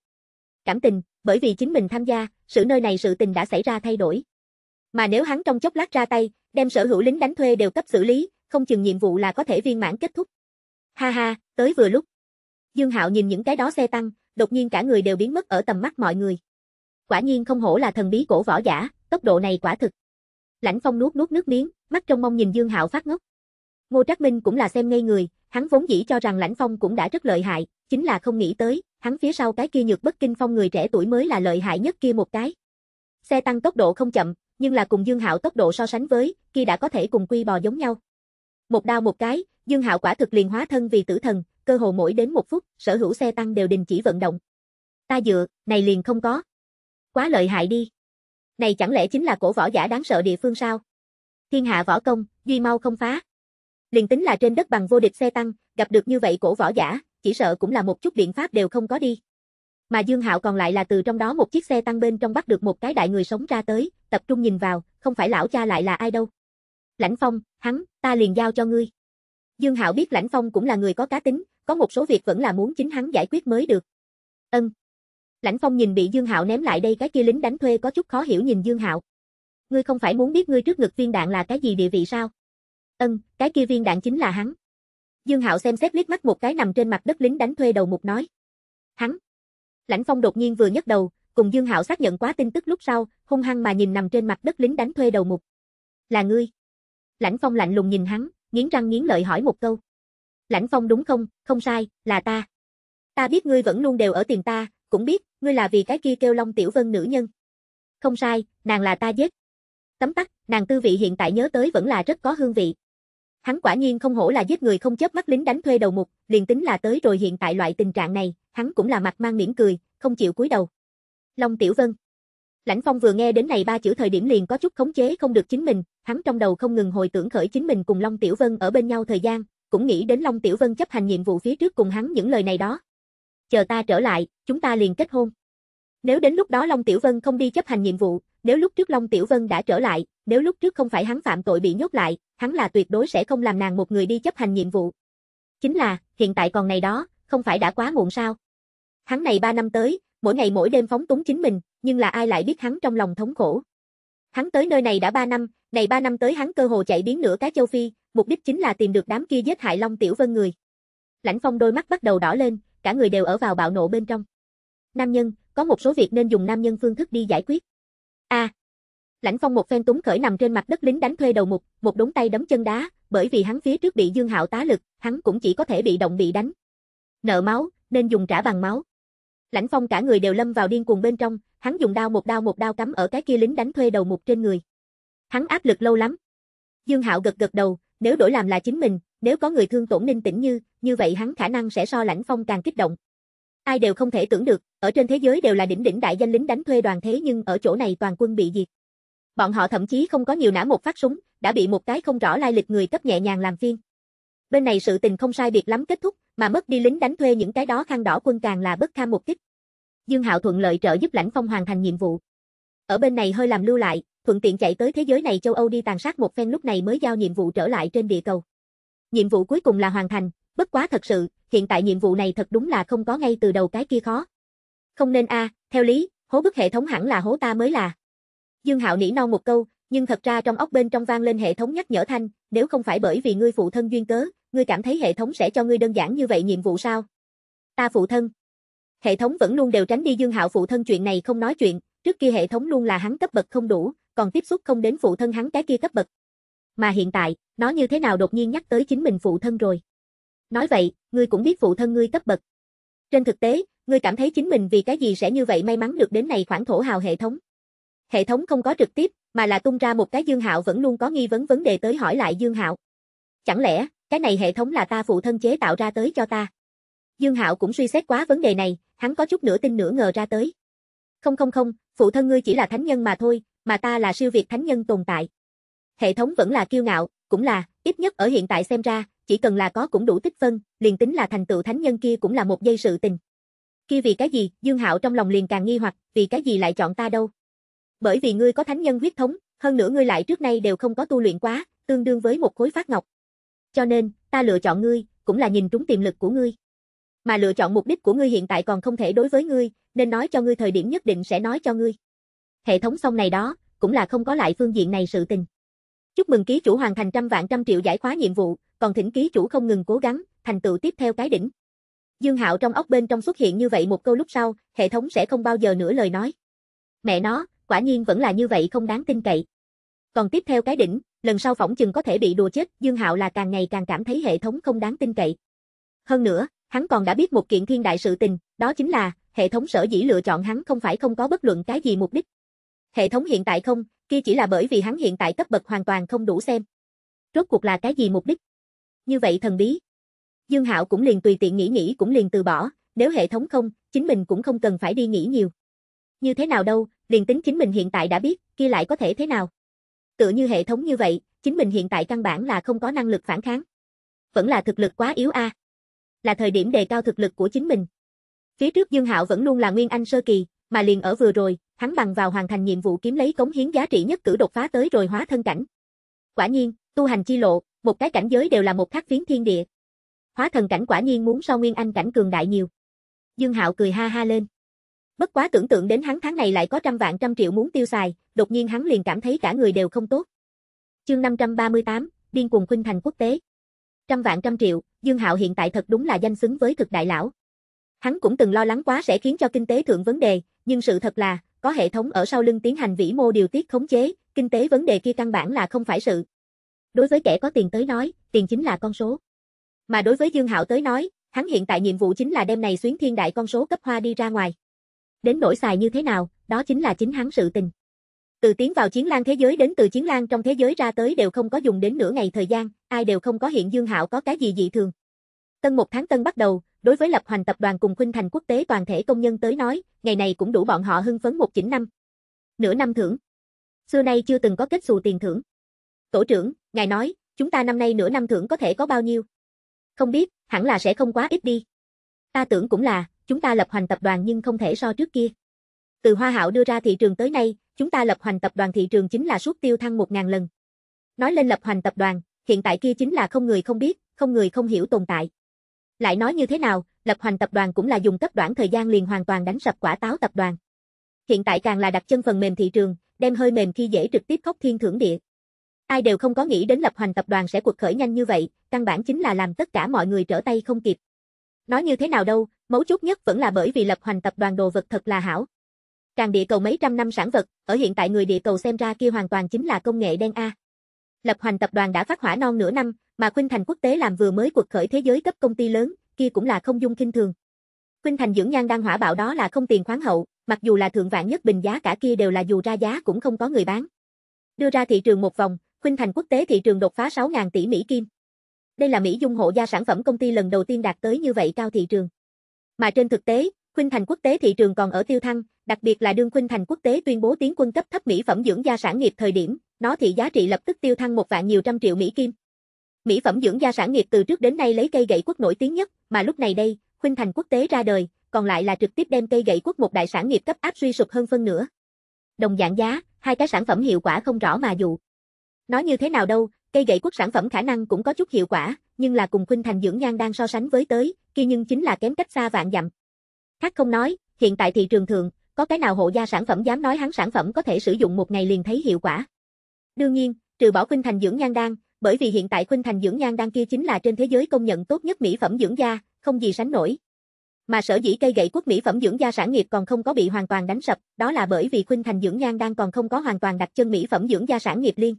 Cảm tình, bởi vì chính mình tham gia, sự nơi này sự tình đã xảy ra thay đổi. Mà nếu hắn trong chốc lát ra tay, đem sở hữu lính đánh thuê đều cấp xử lý, không chừng nhiệm vụ là có thể viên mãn kết thúc. Ha ha, tới vừa lúc. Dương Hạo nhìn những cái đó xe tăng, đột nhiên cả người đều biến mất ở tầm mắt mọi người. Quả nhiên không hổ là thần bí cổ võ giả, tốc độ này quả thực. Lãnh Phong nuốt nuốt nước miếng, mắt trong mong nhìn Dương Hạo phát ngốc. Ngô Trác Minh cũng là xem ngây người, hắn vốn dĩ cho rằng Lãnh Phong cũng đã rất lợi hại, chính là không nghĩ tới, hắn phía sau cái kia nhược bất kinh phong người trẻ tuổi mới là lợi hại nhất kia một cái. Xe tăng tốc độ không chậm, nhưng là cùng Dương Hạo tốc độ so sánh với, kia đã có thể cùng quy bò giống nhau. Một đao một cái, Dương Hạo quả thực liền hóa thân vì tử thần, cơ hồ mỗi đến một phút, sở hữu xe tăng đều đình chỉ vận động. Ta dựa, này liền không có. Quá lợi hại đi. Này chẳng lẽ chính là cổ võ giả đáng sợ địa phương sao? Thiên hạ võ công, duy mau không phá. Liền tính là trên đất bằng vô địch xe tăng, gặp được như vậy cổ võ giả, chỉ sợ cũng là một chút biện pháp đều không có đi. Mà Dương Hạo còn lại là từ trong đó một chiếc xe tăng bên trong bắt được một cái đại người sống ra tới, tập trung nhìn vào, không phải lão cha lại là ai đâu. Lãnh Phong, hắn, ta liền giao cho ngươi. Dương Hạo biết Lãnh Phong cũng là người có cá tính, có một số việc vẫn là muốn chính hắn giải quyết mới được. Ân. Lãnh Phong nhìn bị Dương Hạo ném lại đây cái kia lính đánh thuê có chút khó hiểu nhìn Dương Hạo. Ngươi không phải muốn biết ngươi trước ngực viên đạn là cái gì địa vị sao? Ân, cái kia viên đạn chính là hắn. Dương Hạo xem xét liếc mắt một cái nằm trên mặt đất lính đánh thuê đầu mục nói. Hắn. Lãnh Phong đột nhiên vừa nhấc đầu, cùng Dương Hạo xác nhận quá tin tức lúc sau, hung hăng mà nhìn nằm trên mặt đất lính đánh thuê đầu mục. Là ngươi. Lãnh Phong lạnh lùng nhìn hắn, nghiến răng nghiến lợi hỏi một câu. Lãnh Phong đúng không, không sai, là ta. Ta biết ngươi vẫn luôn đều ở tiền ta, cũng biết, ngươi là vì cái kia kêu Long Tiểu Vân nữ nhân. Không sai, nàng là ta giết. Tấm tắc, nàng tư vị hiện tại nhớ tới vẫn là rất có hương vị. Hắn quả nhiên không hổ là giết người không chớp mắt lính đánh thuê đầu mục, liền tính là tới rồi hiện tại loại tình trạng này, hắn cũng là mặt mang mỉm cười, không chịu cúi đầu. Long Tiểu Vân Lãnh Phong vừa nghe đến này ba chữ thời điểm liền có chút khống chế không được chính mình, hắn trong đầu không ngừng hồi tưởng khởi chính mình cùng Long Tiểu Vân ở bên nhau thời gian, cũng nghĩ đến Long Tiểu Vân chấp hành nhiệm vụ phía trước cùng hắn những lời này đó. Chờ ta trở lại, chúng ta liền kết hôn. Nếu đến lúc đó Long Tiểu Vân không đi chấp hành nhiệm vụ, nếu lúc trước Long Tiểu Vân đã trở lại, nếu lúc trước không phải hắn phạm tội bị nhốt lại, hắn là tuyệt đối sẽ không làm nàng một người đi chấp hành nhiệm vụ. Chính là, hiện tại còn này đó, không phải đã quá muộn sao? Hắn này ba năm tới, mỗi ngày mỗi đêm phóng túng chính mình, nhưng là ai lại biết hắn trong lòng thống khổ. Hắn tới nơi này đã ba năm, này ba năm tới hắn cơ hồ chạy biến nửa cái châu Phi, mục đích chính là tìm được đám kia giết hại Long Tiểu Vân người. Lãnh Phong đôi mắt bắt đầu đỏ lên, cả người đều ở vào bạo nộ bên trong. Nam nhân, có một số việc nên dùng nam nhân phương thức đi giải quyết. A. À, Lãnh Phong một phen túng khởi nằm trên mặt đất lính đánh thuê đầu mục, một đống tay đấm chân đá, bởi vì hắn phía trước bị Dương Hạo tá lực, hắn cũng chỉ có thể bị động bị đánh. Nợ máu, nên dùng trả bằng máu. Lãnh Phong cả người đều lâm vào điên cuồng bên trong, hắn dùng đao một đao một đao cắm ở cái kia lính đánh thuê đầu mục trên người. Hắn áp lực lâu lắm. Dương Hạo gật gật đầu, nếu đổi làm là chính mình, nếu có người thương tổn Ninh Tĩnh Như, như vậy hắn khả năng sẽ so Lãnh Phong càng kích động ai đều không thể tưởng được, ở trên thế giới đều là đỉnh đỉnh đại danh lính đánh thuê đoàn thế nhưng ở chỗ này toàn quân bị diệt. Bọn họ thậm chí không có nhiều nã một phát súng, đã bị một cái không rõ lai lịch người cấp nhẹ nhàng làm phiên. Bên này sự tình không sai biệt lắm kết thúc, mà mất đi lính đánh thuê những cái đó khăn đỏ quân càng là bất kham một kích. Dương Hạo thuận lợi trợ giúp Lãnh Phong hoàn thành nhiệm vụ. Ở bên này hơi làm lưu lại, thuận tiện chạy tới thế giới này châu Âu đi tàn sát một phen lúc này mới giao nhiệm vụ trở lại trên địa cầu. Nhiệm vụ cuối cùng là hoàn thành, bất quá thật sự, hiện tại nhiệm vụ này thật đúng là không có ngay từ đầu cái kia khó. Không nên a, theo lý, hố bức hệ thống hẳn là hố ta mới là. Dương Hạo nỉ non một câu, nhưng thật ra trong ốc bên trong vang lên hệ thống nhắc nhở thanh, nếu không phải bởi vì ngươi phụ thân duyên cớ, ngươi cảm thấy hệ thống sẽ cho ngươi đơn giản như vậy nhiệm vụ sao? Ta phụ thân. Hệ thống vẫn luôn đều tránh đi Dương Hạo phụ thân chuyện này không nói chuyện, trước kia hệ thống luôn là hắn cấp bậc không đủ, còn tiếp xúc không đến phụ thân hắn cái kia cấp bậc. Mà hiện tại, nó như thế nào đột nhiên nhắc tới chính mình phụ thân rồi. Nói vậy, ngươi cũng biết phụ thân ngươi cấp bậc. Trên thực tế, ngươi cảm thấy chính mình vì cái gì sẽ như vậy may mắn được đến này khoảng thổ hào hệ thống. Hệ thống không có trực tiếp, mà là tung ra một cái Dương Hạo vẫn luôn có nghi vấn vấn đề tới hỏi lại Dương Hạo. Chẳng lẽ, cái này hệ thống là ta phụ thân chế tạo ra tới cho ta? Dương Hạo cũng suy xét quá vấn đề này, hắn có chút nửa tin nửa ngờ ra tới. Không không không, phụ thân ngươi chỉ là thánh nhân mà thôi, mà ta là siêu việt thánh nhân tồn tại. Hệ thống vẫn là kiêu ngạo, cũng là, Ít nhất ở hiện tại xem ra, chỉ cần là có cũng đủ tích phân, liền tính là thành tựu thánh nhân kia cũng là một dây sự tình. Kia vì cái gì, Dương Hạo trong lòng liền càng nghi hoặc, vì cái gì lại chọn ta đâu? Bởi vì ngươi có thánh nhân huyết thống, hơn nữa ngươi lại trước nay đều không có tu luyện quá, tương đương với một khối phát ngọc. Cho nên, ta lựa chọn ngươi, cũng là nhìn trúng tiềm lực của ngươi. Mà lựa chọn mục đích của ngươi hiện tại còn không thể đối với ngươi, nên nói cho ngươi thời điểm nhất định sẽ nói cho ngươi. Hệ thống xong này đó, cũng là không có lại phương diện này sự tình. Chúc mừng ký chủ hoàn thành trăm vạn trăm triệu giải khóa nhiệm vụ, còn thỉnh ký chủ không ngừng cố gắng, thành tựu tiếp theo cái đỉnh. Dương Hạo trong ốc bên trong xuất hiện như vậy một câu lúc sau, hệ thống sẽ không bao giờ nữa lời nói. Mẹ nó, quả nhiên vẫn là như vậy không đáng tin cậy. Còn tiếp theo cái đỉnh, lần sau phỏng chừng có thể bị đùa chết, Dương Hạo là càng ngày càng cảm thấy hệ thống không đáng tin cậy. Hơn nữa, hắn còn đã biết một kiện thiên đại sự tình, đó chính là, hệ thống sở dĩ lựa chọn hắn không phải không có bất luận cái gì mục đích. Hệ thống hiện tại không, kia chỉ là bởi vì hắn hiện tại cấp bậc hoàn toàn không đủ xem. Rốt cuộc là cái gì mục đích? Như vậy thần bí. Dương Hạo cũng liền tùy tiện nghĩ nghĩ cũng liền từ bỏ, nếu hệ thống không, chính mình cũng không cần phải đi nghĩ nhiều. Như thế nào đâu, liền tính chính mình hiện tại đã biết, kia lại có thể thế nào? Tựa như hệ thống như vậy, chính mình hiện tại căn bản là không có năng lực phản kháng. Vẫn là thực lực quá yếu a. À. Là thời điểm đề cao thực lực của chính mình. Phía trước Dương Hạo vẫn luôn là nguyên anh sơ kỳ, mà liền ở vừa rồi, hắn bằng vào hoàn thành nhiệm vụ kiếm lấy cống hiến giá trị nhất cử đột phá tới rồi hóa thân cảnh. Quả nhiên, tu hành chi lộ, một cái cảnh giới đều là một khắc phiến thiên địa. Hóa thần cảnh quả nhiên muốn so nguyên anh cảnh cường đại nhiều. Dương Hạo cười ha ha lên. Bất quá tưởng tượng đến hắn tháng này lại có trăm vạn trăm triệu muốn tiêu xài, đột nhiên hắn liền cảm thấy cả người đều không tốt. Chương 538, điên cuồng khuynh thành quốc tế. Trăm vạn trăm triệu, Dương Hạo hiện tại thật đúng là danh xứng với thực đại lão. Hắn cũng từng lo lắng quá sẽ khiến cho kinh tế thượng vấn đề, nhưng sự thật là, có hệ thống ở sau lưng tiến hành vĩ mô điều tiết khống chế, kinh tế vấn đề kia căn bản là không phải sự. Đối với kẻ có tiền tới nói, tiền chính là con số. Mà đối với Dương Hạo tới nói, hắn hiện tại nhiệm vụ chính là đem này xuyến thiên đại con số cấp hoa đi ra ngoài. Đến nỗi xài như thế nào, đó chính là chính hắn sự tình. Từ tiến vào chiến lan thế giới đến từ chiến lan trong thế giới ra tới đều không có dùng đến nửa ngày thời gian, ai đều không có hiện Dương Hạo có cái gì dị thường. Tân một tháng tân bắt đầu, đối với Lập hoàn tập đoàn cùng Khuynh Thành quốc tế toàn thể công nhân tới nói, ngày này cũng đủ bọn họ hưng phấn một chỉnh năm. Nửa năm thưởng. Xưa nay chưa từng có kết xù tiền thưởng. Tổ trưởng, ngài nói, chúng ta năm nay nửa năm thưởng có thể có bao nhiêu? Không biết, hẳn là sẽ không quá ít đi. Ta tưởng cũng là, chúng ta lập hoành tập đoàn nhưng không thể so trước kia. Từ Hoa Hạo đưa ra thị trường tới nay, chúng ta lập hoành tập đoàn thị trường chính là suốt tiêu thăng một ngàn lần. Nói lên lập hoành tập đoàn, hiện tại kia chính là không người không biết, không người không hiểu tồn tại. Lại nói như thế nào, lập hoành tập đoàn cũng là dùng cấp đoạn thời gian liền hoàn toàn đánh sập quả táo tập đoàn. Hiện tại càng là đặt chân phần mềm thị trường, đem hơi mềm khi dễ trực tiếp khóc thiên thưởng địa. Ai đều không có nghĩ đến lập hoành tập đoàn sẽ cuộc khởi nhanh như vậy, căn bản chính là làm tất cả mọi người trở tay không kịp. Nói như thế nào đâu, mấu chốt nhất vẫn là bởi vì lập hoành tập đoàn đồ vật thật là hảo. Càng địa cầu mấy trăm năm sản vật, ở hiện tại người địa cầu xem ra kia hoàn toàn chính là công nghệ đen A. Lập hoành tập đoàn đã phát hỏa non nửa năm, mà Khuynh Thành Quốc tế làm vừa mới cuộc khởi thế giới cấp công ty lớn, kia cũng là không dung kinh thường. Khuynh Thành dưỡng nhan đang hỏa bạo đó là không tiền khoáng hậu, mặc dù là thượng vạn nhất bình giá cả kia đều là dù ra giá cũng không có người bán. Đưa ra thị trường một vòng, Khuynh Thành quốc tế thị trường đột phá 6.000 tỷ Mỹ Kim. Đây là Mỹ dung hộ gia sản phẩm công ty lần đầu tiên đạt tới như vậy cao thị trường. Mà trên thực tế, Khuynh Thành quốc tế thị trường còn ở tiêu thăng, đặc biệt là đương Khuynh Thành quốc tế tuyên bố tiến quân cấp thấp mỹ phẩm dưỡng da sản nghiệp thời điểm, nó thị giá trị lập tức tiêu thăng một vạn nhiều trăm triệu Mỹ Kim. Mỹ phẩm dưỡng da sản nghiệp từ trước đến nay lấy cây gậy quốc nổi tiếng nhất, mà lúc này đây, Khuynh Thành Quốc tế ra đời, còn lại là trực tiếp đem cây gậy quốc một đại sản nghiệp cấp áp suy sụp hơn phân nữa Đồng dạng giá, hai cái sản phẩm hiệu quả không rõ mà dù. Nói như thế nào đâu, cây gậy quốc sản phẩm khả năng cũng có chút hiệu quả, nhưng là cùng Khuynh Thành dưỡng nhan đang so sánh với tới, kia nhưng chính là kém cách xa vạn dặm. Khác không nói, hiện tại thị trường thường, có cái nào hộ gia sản phẩm dám nói hắn sản phẩm có thể sử dụng một ngày liền thấy hiệu quả. Đương nhiên, trừ bỏ Khuynh Thành dưỡng nhan đang bởi vì hiện tại Khuynh Thành dưỡng nhan đang kia chính là trên thế giới công nhận tốt nhất mỹ phẩm dưỡng da, không gì sánh nổi. Mà sở dĩ cây gậy quốc mỹ phẩm dưỡng da sản nghiệp còn không có bị hoàn toàn đánh sập, đó là bởi vì Khuynh Thành dưỡng nhan đang còn không có hoàn toàn đặt chân mỹ phẩm dưỡng da sản nghiệp liên.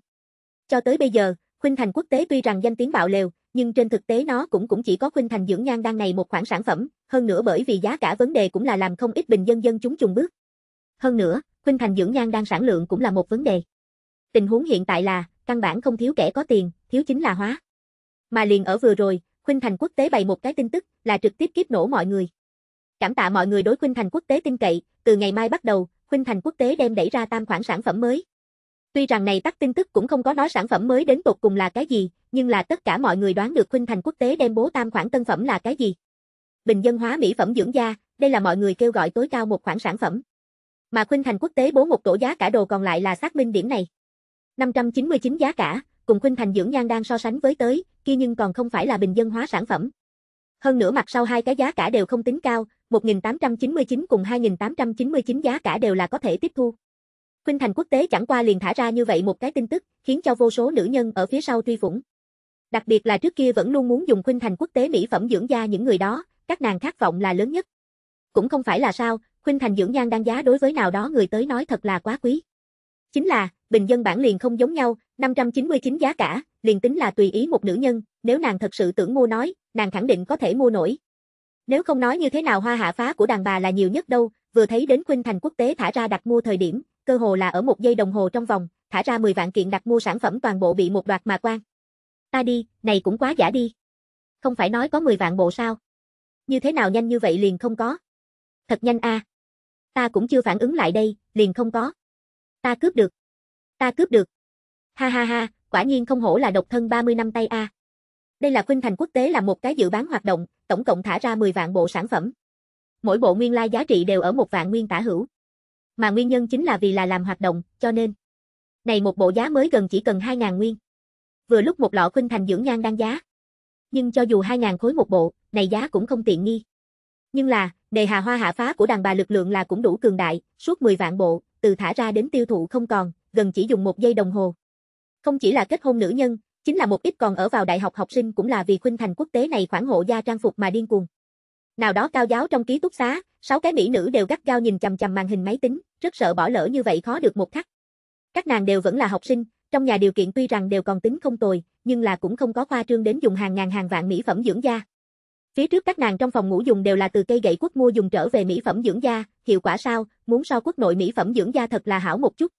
Cho tới bây giờ, Khuynh Thành quốc tế tuy rằng danh tiếng bạo lều, nhưng trên thực tế nó cũng cũng chỉ có Khuynh Thành dưỡng nhan đang này một khoản sản phẩm, hơn nữa bởi vì giá cả vấn đề cũng là làm không ít bình dân dân chúng trùng bước. Hơn nữa, Khuynh Thành dưỡng nhan đang sản lượng cũng là một vấn đề. Tình huống hiện tại là căn bản không thiếu kẻ có tiền, thiếu chính là hóa. Mà liền ở vừa rồi, Khuynh Thành Quốc tế bày một cái tin tức, là trực tiếp kiếp nổ mọi người. Cảm tạ mọi người đối Khuynh Thành Quốc tế tin cậy, từ ngày mai bắt đầu, Khuynh Thành Quốc tế đem đẩy ra tam khoản sản phẩm mới. Tuy rằng này tắt tin tức cũng không có nói sản phẩm mới đến tột cùng là cái gì, nhưng là tất cả mọi người đoán được Khuynh Thành Quốc tế đem bố tam khoản tân phẩm là cái gì. Bình dân hóa mỹ phẩm dưỡng da, đây là mọi người kêu gọi tối cao một khoản sản phẩm. Mà Khuynh Thành Quốc tế bố một tổ giá cả đồ còn lại là xác minh điểm này. 599 giá cả, cùng Khuynh Thành dưỡng nhan đang so sánh với tới, kia nhưng còn không phải là bình dân hóa sản phẩm. Hơn nữa mặt sau hai cái giá cả đều không tính cao, 1899 cùng 2899 giá cả đều là có thể tiếp thu. Khuynh Thành quốc tế chẳng qua liền thả ra như vậy một cái tin tức, khiến cho vô số nữ nhân ở phía sau truy phủng. Đặc biệt là trước kia vẫn luôn muốn dùng Khuynh Thành quốc tế mỹ phẩm dưỡng da những người đó, các nàng khát vọng là lớn nhất. Cũng không phải là sao, Khuynh Thành dưỡng nhan đang giá đối với nào đó người tới nói thật là quá quý. Chính là, bình dân bản liền không giống nhau, 599 giá cả, liền tính là tùy ý một nữ nhân, nếu nàng thật sự tưởng mua nói, nàng khẳng định có thể mua nổi. Nếu không nói như thế nào hoa hạ phá của đàn bà là nhiều nhất đâu, vừa thấy đến Khuynh Thành quốc tế thả ra đặt mua thời điểm, cơ hồ là ở một giây đồng hồ trong vòng, thả ra 10 vạn kiện đặt mua sản phẩm toàn bộ bị một đoạt mà quan. Ta đi, này cũng quá giả đi. Không phải nói có 10 vạn bộ sao? Như thế nào nhanh như vậy liền không có? Thật nhanh a. À. Ta cũng chưa phản ứng lại đây, liền không có. Ta cướp được. Ta cướp được. Ha ha ha, quả nhiên không hổ là độc thân 30 năm tay a. Đây là Khuynh Thành Quốc tế là một cái dự bán hoạt động, tổng cộng thả ra 10 vạn bộ sản phẩm. Mỗi bộ nguyên lai giá trị đều ở một vạn nguyên tả hữu. Mà nguyên nhân chính là vì là làm hoạt động, cho nên này một bộ giá mới gần chỉ cần 2000 nguyên. Vừa lúc một lọ Khuynh Thành dưỡng nhan đang giá. Nhưng cho dù 2000 khối một bộ, này giá cũng không tiện nghi. Nhưng là, đề hà hoa hạ phá của đàn bà lực lượng là cũng đủ cường đại, suốt 10 vạn bộ, từ thả ra đến tiêu thụ không còn, gần chỉ dùng một giây đồng hồ, không chỉ là kết hôn nữ nhân, chính là một ít còn ở vào đại học học sinh cũng là vì khuynh thành quốc tế này khoảng hộ gia trang phục mà điên cuồng. Nào đó cao giáo trong ký túc xá, sáu cái mỹ nữ đều gắt gao nhìn chằm chằm màn hình máy tính, rất sợ bỏ lỡ như vậy khó được một khắc. Các nàng đều vẫn là học sinh, trong nhà điều kiện tuy rằng đều còn tính không tồi, nhưng là cũng không có khoa trương đến dùng hàng ngàn hàng vạn mỹ phẩm dưỡng da. Phía trước các nàng trong phòng ngủ dùng đều là từ cây gậy quốc mua dùng trở về mỹ phẩm dưỡng da, hiệu quả sao, muốn so quốc nội mỹ phẩm dưỡng da thật là hảo một chút.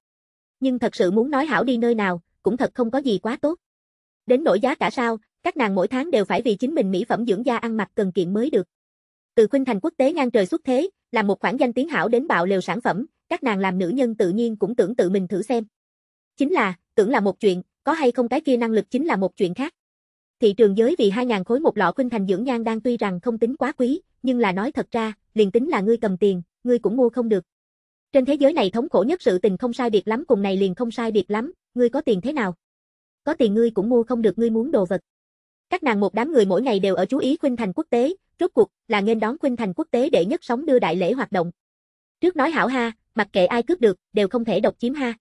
Nhưng thật sự muốn nói hảo đi nơi nào, cũng thật không có gì quá tốt. Đến nổi giá cả sao, các nàng mỗi tháng đều phải vì chính mình mỹ phẩm dưỡng da ăn mặc cần kiện mới được. Từ khuynh thành quốc tế ngang trời xuất thế, là một khoản danh tiếng hảo đến bạo lều sản phẩm, các nàng làm nữ nhân tự nhiên cũng tưởng tự mình thử xem. Chính là, tưởng là một chuyện, có hay không cái kia năng lực chính là một chuyện khác. Thị trường giới vì 2.000 khối một lọ khuynh thành dưỡng nhan đang tuy rằng không tính quá quý, nhưng là nói thật ra, liền tính là ngươi cầm tiền, ngươi cũng mua không được. Trên thế giới này thống khổ nhất sự tình không sai biệt lắm cùng này liền không sai biệt lắm, ngươi có tiền thế nào? Có tiền ngươi cũng mua không được ngươi muốn đồ vật. Các nàng một đám người mỗi ngày đều ở chú ý Khuynh Thành Quốc tế, rốt cuộc là nên đón Khuynh Thành Quốc tế để nhất sóng đưa đại lễ hoạt động. Trước nói hảo ha, mặc kệ ai cướp được, đều không thể độc chiếm ha.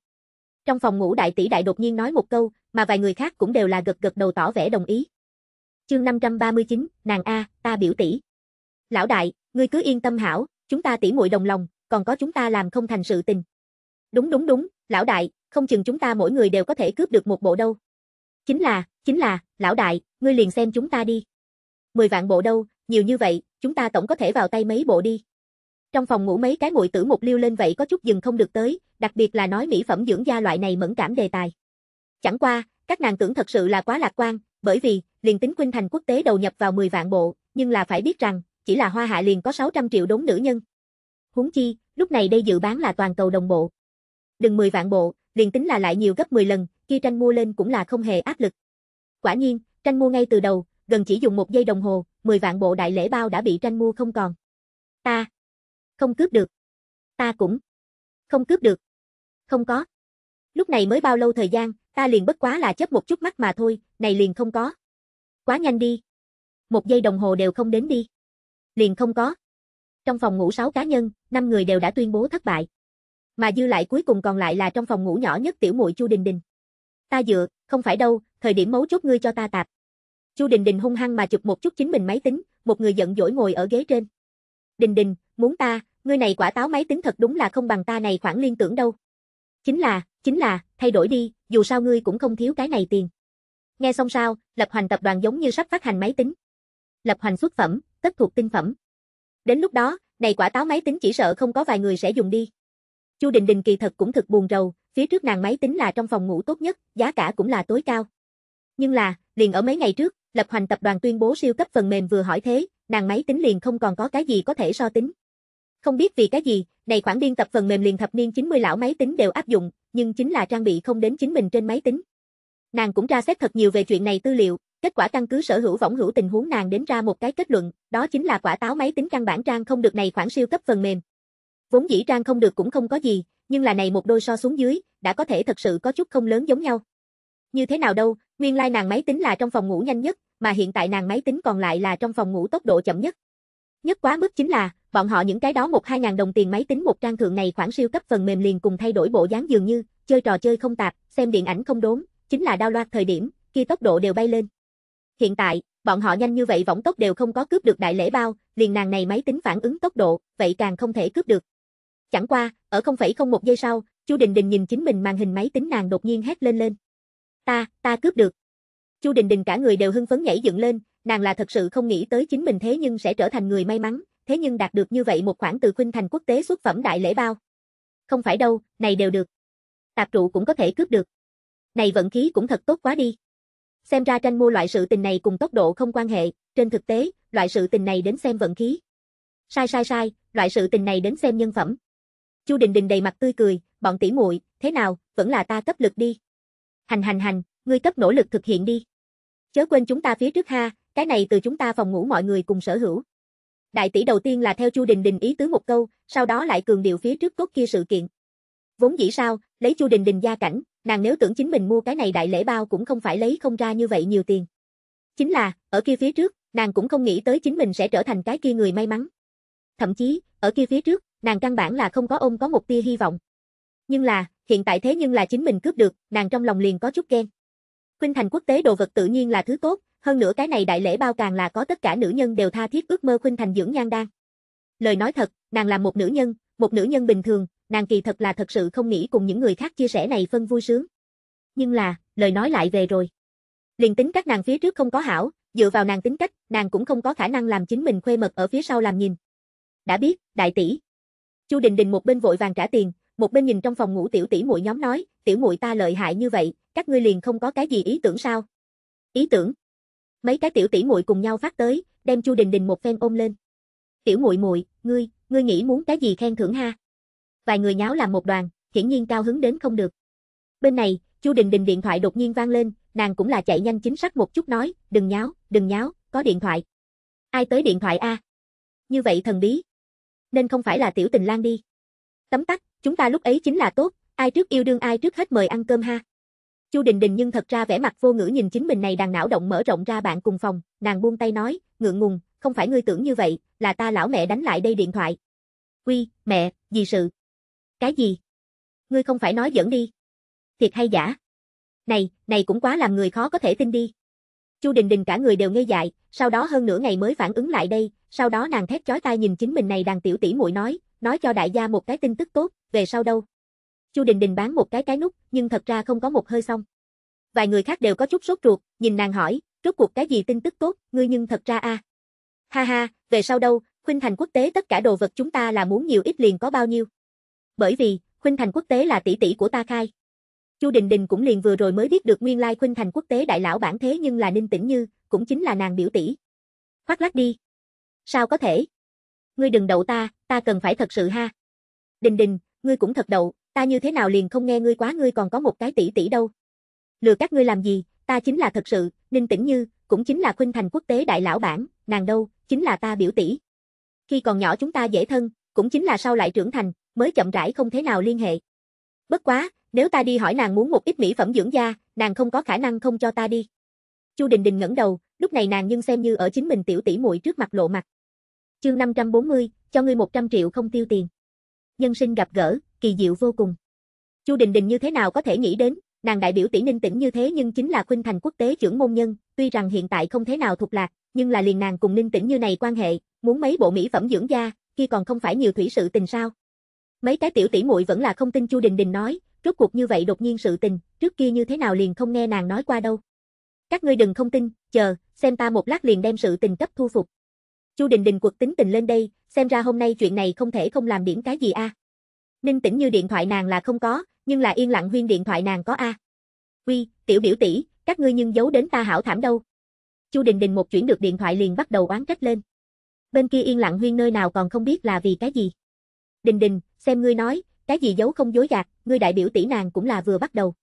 Trong phòng ngủ đại tỷ đại đột nhiên nói một câu, mà vài người khác cũng đều là gật gật đầu tỏ vẻ đồng ý. Chương 539, nàng a, ta biểu tỷ. Lão đại, ngươi cứ yên tâm hảo, chúng ta tỷ muội đồng lòng, còn có chúng ta làm không thành sự tình. Đúng đúng đúng, lão đại, không chừng chúng ta mỗi người đều có thể cướp được một bộ đâu. Chính là, chính là, lão đại, ngươi liền xem chúng ta đi. Mười vạn bộ đâu, nhiều như vậy, chúng ta tổng có thể vào tay mấy bộ đi. Trong phòng ngủ mấy cái muội tử một liêu lên vậy có chút dừng không được tới, đặc biệt là nói mỹ phẩm dưỡng da loại này mẫn cảm đề tài. Chẳng qua, các nàng tưởng thật sự là quá lạc quan, bởi vì, liền tính Quynh Thành quốc tế đầu nhập vào 10 vạn bộ, nhưng là phải biết rằng, chỉ là hoa hạ liền có 600 triệu đốn nữ nhân. Huống chi, lúc này đây dự bán là toàn cầu đồng bộ. Đừng 10 vạn bộ, liền tính là lại nhiều gấp 10 lần, kia tranh mua lên cũng là không hề áp lực. Quả nhiên, tranh mua ngay từ đầu, gần chỉ dùng một giây đồng hồ, 10 vạn bộ đại lễ bao đã bị tranh mua không còn. Ta không cướp được. Ta cũng không cướp được. Không có. Lúc này mới bao lâu thời gian, ta liền bất quá là chớp một chút mắt mà thôi, này liền không có. Quá nhanh đi. Một giây đồng hồ đều không đến đi. Liền không có. Trong phòng ngủ 6 cá nhân, 5 người đều đã tuyên bố thất bại mà dư lại cuối cùng còn lại là trong phòng ngủ nhỏ nhất tiểu muội Chu Đình Đình. Ta dựa, không phải đâu, thời điểm mấu chốt ngươi cho ta tạp. Chu Đình Đình hung hăng mà chụp một chút chính mình máy tính, một người giận dỗi ngồi ở ghế trên. Đình Đình, muốn ta, ngươi này quả táo máy tính thật đúng là không bằng ta này khoảng liên tưởng đâu. Chính là, chính là, thay đổi đi, dù sao ngươi cũng không thiếu cái này tiền. Nghe xong sao, Lập Hoành tập đoàn giống như sắp phát hành máy tính. Lập Hoành xuất phẩm, tất thuộc tinh phẩm. Đến lúc đó, này quả táo máy tính chỉ sợ không có vài người sẽ dùng đi. Chu Đình Đình kỳ thật cũng thực buồn rầu, phía trước nàng máy tính là trong phòng ngủ tốt nhất, giá cả cũng là tối cao. Nhưng là, liền ở mấy ngày trước, Lập Hoành tập đoàn tuyên bố siêu cấp phần mềm vừa hỏi thế, nàng máy tính liền không còn có cái gì có thể so tính. Không biết vì cái gì, này khoảng biên tập phần mềm liền thập niên 90 lão máy tính đều áp dụng, nhưng chính là trang bị không đến chính mình trên máy tính. Nàng cũng tra xét thật nhiều về chuyện này tư liệu, kết quả căn cứ sở hữu võng hữu tình huống nàng đến ra một cái kết luận, đó chính là quả táo máy tính căn bản trang không được này khoảng siêu cấp phần mềm, Vốn dĩ trang không được cũng không có gì, nhưng là này một đôi so xuống dưới, đã có thể thật sự có chút không lớn giống nhau. Như thế nào đâu, nguyên lai nàng máy tính là trong phòng ngủ nhanh nhất, mà hiện tại nàng máy tính còn lại là trong phòng ngủ tốc độ chậm nhất. Nhất quá mức chính là, bọn họ những cái đó một hai ngàn đồng tiền máy tính một trang thượng này khoảng siêu cấp phần mềm liền cùng thay đổi bộ dáng dường như, chơi trò chơi không tạp, xem điện ảnh không đốn, chính là đao loạt thời điểm, kia tốc độ đều bay lên. Hiện tại, bọn họ nhanh như vậy võng tốc đều không có cướp được đại lễ bao, liền nàng này máy tính phản ứng tốc độ, vậy càng không thể cướp được. Chẳng qua, ở 0,01 giây sau, Chu Đình Đình nhìn chính mình màn hình máy tính nàng đột nhiên hét lên lên. Ta, ta cướp được. Chu Đình Đình cả người đều hưng phấn nhảy dựng lên, nàng là thật sự không nghĩ tới chính mình thế nhưng sẽ trở thành người may mắn, thế nhưng đạt được như vậy một khoản từ khuynh thành quốc tế xuất phẩm đại lễ bao. Không phải đâu, này đều được. Tạp trụ cũng có thể cướp được. Này vận khí cũng thật tốt quá đi. Xem ra tranh mua loại sự tình này cùng tốc độ không quan hệ, trên thực tế, loại sự tình này đến xem vận khí. Sai sai sai, loại sự tình này đến xem nhân phẩm. Chu Đình Đình đầy mặt tươi cười, bọn tỷ muội, thế nào, vẫn là ta cấp lực đi. Hành hành hành, ngươi cấp nỗ lực thực hiện đi. Chớ quên chúng ta phía trước ha, cái này từ chúng ta phòng ngủ mọi người cùng sở hữu. Đại tỷ đầu tiên là theo Chu Đình Đình ý tứ một câu, sau đó lại cường điệu phía trước cốt kia sự kiện. Vốn dĩ sao, lấy Chu Đình Đình gia cảnh, nàng nếu tưởng chính mình mua cái này đại lễ bao cũng không phải lấy không ra như vậy nhiều tiền. Chính là, ở kia phía trước, nàng cũng không nghĩ tới chính mình sẽ trở thành cái kia người may mắn. Thậm chí, ở kia phía trước, nàng căn bản là không có ôm có một tia hy vọng. Nhưng là, hiện tại thế nhưng là chính mình cướp được, nàng trong lòng liền có chút ghen. Khuynh thành quốc tế đồ vật tự nhiên là thứ tốt, hơn nữa cái này đại lễ bao càng là có tất cả nữ nhân đều tha thiết ước mơ khuynh thành dưỡng nhan đan. Lời nói thật, nàng là một nữ nhân, một nữ nhân bình thường, nàng kỳ thật là thật sự không nghĩ cùng những người khác chia sẻ này phân vui sướng. Nhưng là, lời nói lại về rồi. Liền tính các nàng phía trước không có hảo, dựa vào nàng tính cách, nàng cũng không có khả năng làm chính mình khuê mật ở phía sau làm nhìn. Đã biết, đại tỷ, Chu Đình Đình một bên vội vàng trả tiền, một bên nhìn trong phòng ngủ tiểu tỷ muội nhóm nói, tiểu muội ta lợi hại như vậy, các ngươi liền không có cái gì ý tưởng sao? Ý tưởng? Mấy cái tiểu tỷ muội cùng nhau phát tới, đem Chu Đình Đình một phen ôm lên. Tiểu muội muội, ngươi, ngươi nghĩ muốn cái gì khen thưởng ha? Vài người nháo làm một đoàn, hiển nhiên cao hứng đến không được. Bên này, Chu Đình Đình điện thoại đột nhiên vang lên, nàng cũng là chạy nhanh chính xác một chút nói, đừng nháo, đừng nháo, có điện thoại. Ai tới điện thoại a? Như vậy thần bí nên không phải là tiểu tình lang đi. Tấm tắc, chúng ta lúc ấy chính là tốt, ai trước yêu đương ai trước hết mời ăn cơm ha. Chu Đình Đình nhưng thật ra vẻ mặt vô ngữ nhìn chính mình này đang não động mở rộng ra bạn cùng phòng, nàng buông tay nói, ngượng ngùng, không phải ngươi tưởng như vậy, là ta lão mẹ đánh lại đây điện thoại. Quy, mẹ, gì sự? Cái gì? Ngươi không phải nói giỡn đi. Thiệt hay giả? Này, này cũng quá làm người khó có thể tin đi. Chu Đình Đình cả người đều ngây dại, sau đó hơn nửa ngày mới phản ứng lại đây, sau đó nàng thét chói tai nhìn chính mình này đàn tiểu tỷ muội nói, nói cho đại gia một cái tin tức tốt, về sau đâu. Chu Đình Đình bán một cái cái nút, nhưng thật ra không có một hơi xong. Vài người khác đều có chút sốt ruột, nhìn nàng hỏi, rốt cuộc cái gì tin tức tốt, ngươi nhưng thật ra a. À. Ha ha, về sau đâu, khuynh thành quốc tế tất cả đồ vật chúng ta là muốn nhiều ít liền có bao nhiêu. Bởi vì, khuynh thành quốc tế là tỷ tỷ của ta khai. Chu Đình Đình cũng liền vừa rồi mới biết được nguyên lai khuynh thành quốc tế đại lão bản thế nhưng là Ninh Tĩnh Như, cũng chính là nàng biểu tỷ. Khoác lác đi. Sao có thể? Ngươi đừng đậu ta, ta cần phải thật sự ha. Đình đình, ngươi cũng thật đậu, ta như thế nào liền không nghe ngươi quá ngươi còn có một cái tỷ tỷ đâu. Lừa các ngươi làm gì, ta chính là thật sự, Ninh Tĩnh Như, cũng chính là khuynh thành quốc tế đại lão bản, nàng đâu, chính là ta biểu tỷ. Khi còn nhỏ chúng ta dễ thân, cũng chính là sau lại trưởng thành, mới chậm rãi không thế nào liên hệ. Bất quá, nếu ta đi hỏi nàng muốn một ít mỹ phẩm dưỡng da, nàng không có khả năng không cho ta đi. Chu Đình Đình ngẩng đầu, lúc này nàng nhưng xem như ở chính mình tiểu tỷ muội trước mặt lộ mặt. Chương 540, cho ngươi 100 triệu không tiêu tiền. Nhân sinh gặp gỡ, kỳ diệu vô cùng. Chu Đình Đình như thế nào có thể nghĩ đến, nàng đại biểu tỷ Ninh Tĩnh như thế nhưng chính là khuynh thành quốc tế trưởng môn nhân, tuy rằng hiện tại không thế nào thuộc lạc, nhưng là liền nàng cùng Ninh Tĩnh như này quan hệ, muốn mấy bộ mỹ phẩm dưỡng da, khi còn không phải nhiều thủy sự tình sao? Mấy cái tiểu tỷ muội vẫn là không tin Chu Đình Đình nói, rốt cuộc như vậy đột nhiên sự tình, trước kia như thế nào liền không nghe nàng nói qua đâu. Các ngươi đừng không tin, chờ, xem ta một lát liền đem sự tình cấp thu phục. Chu Đình Đình quật tính tình lên đây, xem ra hôm nay chuyện này không thể không làm điểm cái gì a. Ninh Tĩnh Như điện thoại nàng là không có, nhưng là yên lặng huyên điện thoại nàng có a. À. Uy, tiểu biểu tỷ, các ngươi nhưng giấu đến ta hảo thảm đâu. Chu Đình Đình một chuyển được điện thoại liền bắt đầu oán trách lên. Bên kia yên lặng huyên nơi nào còn không biết là vì cái gì. Đình Đình, xem ngươi nói, cái gì giấu không dối gạt, ngươi đại biểu tỷ nàng cũng là vừa bắt đầu.